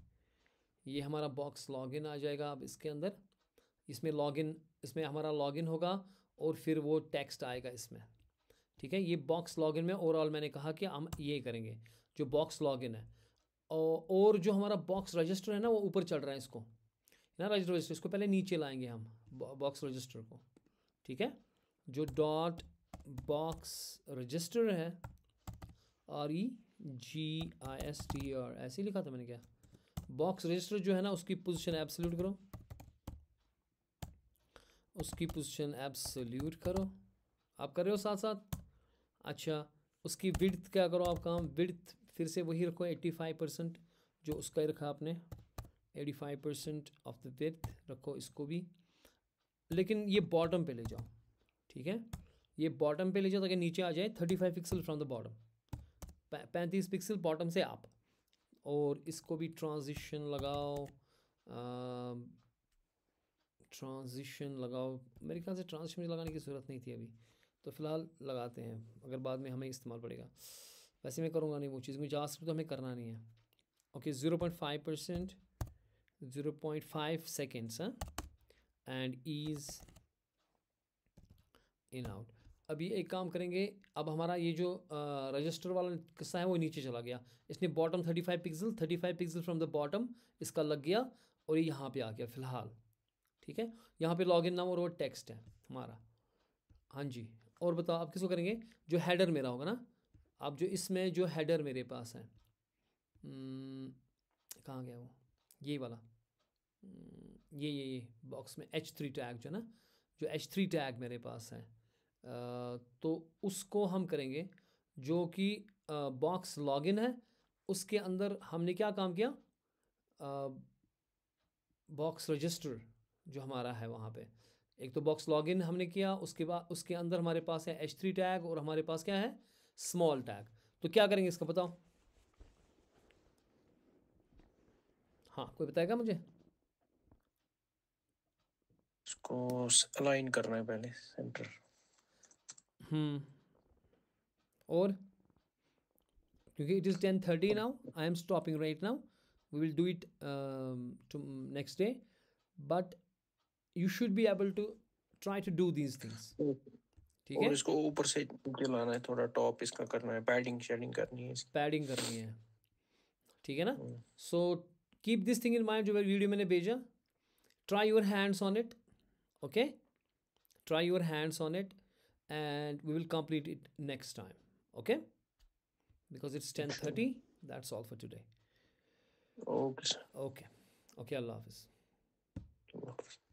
ये हमारा बॉक्स लॉगिन आ जाएगा अब इसके अंदर इसमें लॉगिन इसमें हमारा लॉगिन होगा और फिर वो टेक्स्ट आएगा इसमें ठीक है ये बॉक्स लॉगिन में ओवरऑल मैंने कहा कि हम ये करेंगे जो बॉक्स लॉगिन है और जो हमारा बॉक्स रजिस्टर है ना वो ऊपर चल रहा है इसको ना रजिस्टर इसको पहले नीचे लाएंगे हम बॉक्स रजिस्टर को ठीक है जो डॉट बॉक्स रजिस्टर है R E G I S T R ऐसे ही लिखा था मैंने क्या बॉक्स रजिस्टर जो है ना उसकी पोजीशन एब्सोल्यूट करो उसकी पोजीशन एब्सोल्यूट करो आप कर रहे हो साथ साथ अच्छा उसकी विड्थ क्या करो आप काम विड्थ फिर से वही रखो एट्टी फाइव परसेंट जो उसका ही रखा आपने eighty five percent of the width रखो इसको भी लेकिन ये बॉटम पे ले जाओ ठीक है ये बॉटम पे ले जाओ ताकि नीचे आ जाए thirty five pixel from the bottom पैंतीस पिक्सल बॉटम से आप और इसको भी ट्रांजिशन लगाओ ट्रांजिशन लगाओ मेरे ख्याल से ट्रांजिशन लगाने की ज़रूरत नहीं थी अभी तो फ़िलहाल लगाते हैं अगर बाद में हमें इस्तेमाल पड़ेगा वैसे मैं करूँगा नहीं वो चीज़ मुझे आज तो हमें करना नहीं है okay zero point five percent zero point five seconds हाँ एंड ईज़ इन आउट अब ये एक काम करेंगे अब हमारा ये जो रजिस्टर वाला किस्सा है वो नीचे चला गया इसने bottom thirty five pixel thirty five pixel from the bottom इसका लग गया और ये यहाँ पे आ गया फ़िलहाल ठीक है यहाँ पे लॉगिन नाम और वो टेक्स्ट है हमारा हाँ जी और बताओ आप किसको करेंगे जो हैडर मेरा होगा ना आप जो इसमें जो हैडर मेरे पास है hmm, कहाँ गया वो ये वाला hmm, ये ये ये बॉक्स में एच थ्री टैग जो है ना जो एच थ्री टैग मेरे पास है आ, तो उसको हम करेंगे जो कि बॉक्स लॉगिन है उसके अंदर हमने क्या काम किया बॉक्स रजिस्टर जो हमारा है वहाँ पे एक तो बॉक्स लॉग हमने किया उसके बाद उसके अंदर हमारे पास है एच थ्री टैग और हमारे पास क्या है स्मॉल टैग तो क्या करेंगे इसका बताओ हाँ कोई बताएगा मुझे इसको अलाइन करना है पहले सेंटर हम्म और क्योंकि it is ten thirty now I am stopping right now we will do it next day but you should be able to try to do these things ठीक है इसको ऊपर से चलाना है थोड़ा टॉप इसका करना है पैडिंग शेडिंग करनी है पैडिंग करनी है ठीक है ना so keep this thing in mind जो वीडियो मैंने भेजा try your hands on it okay try your hands on it and we will complete it next time okay because it's 10.30 that's all for today okay okay okay allah hafiz, allah hafiz.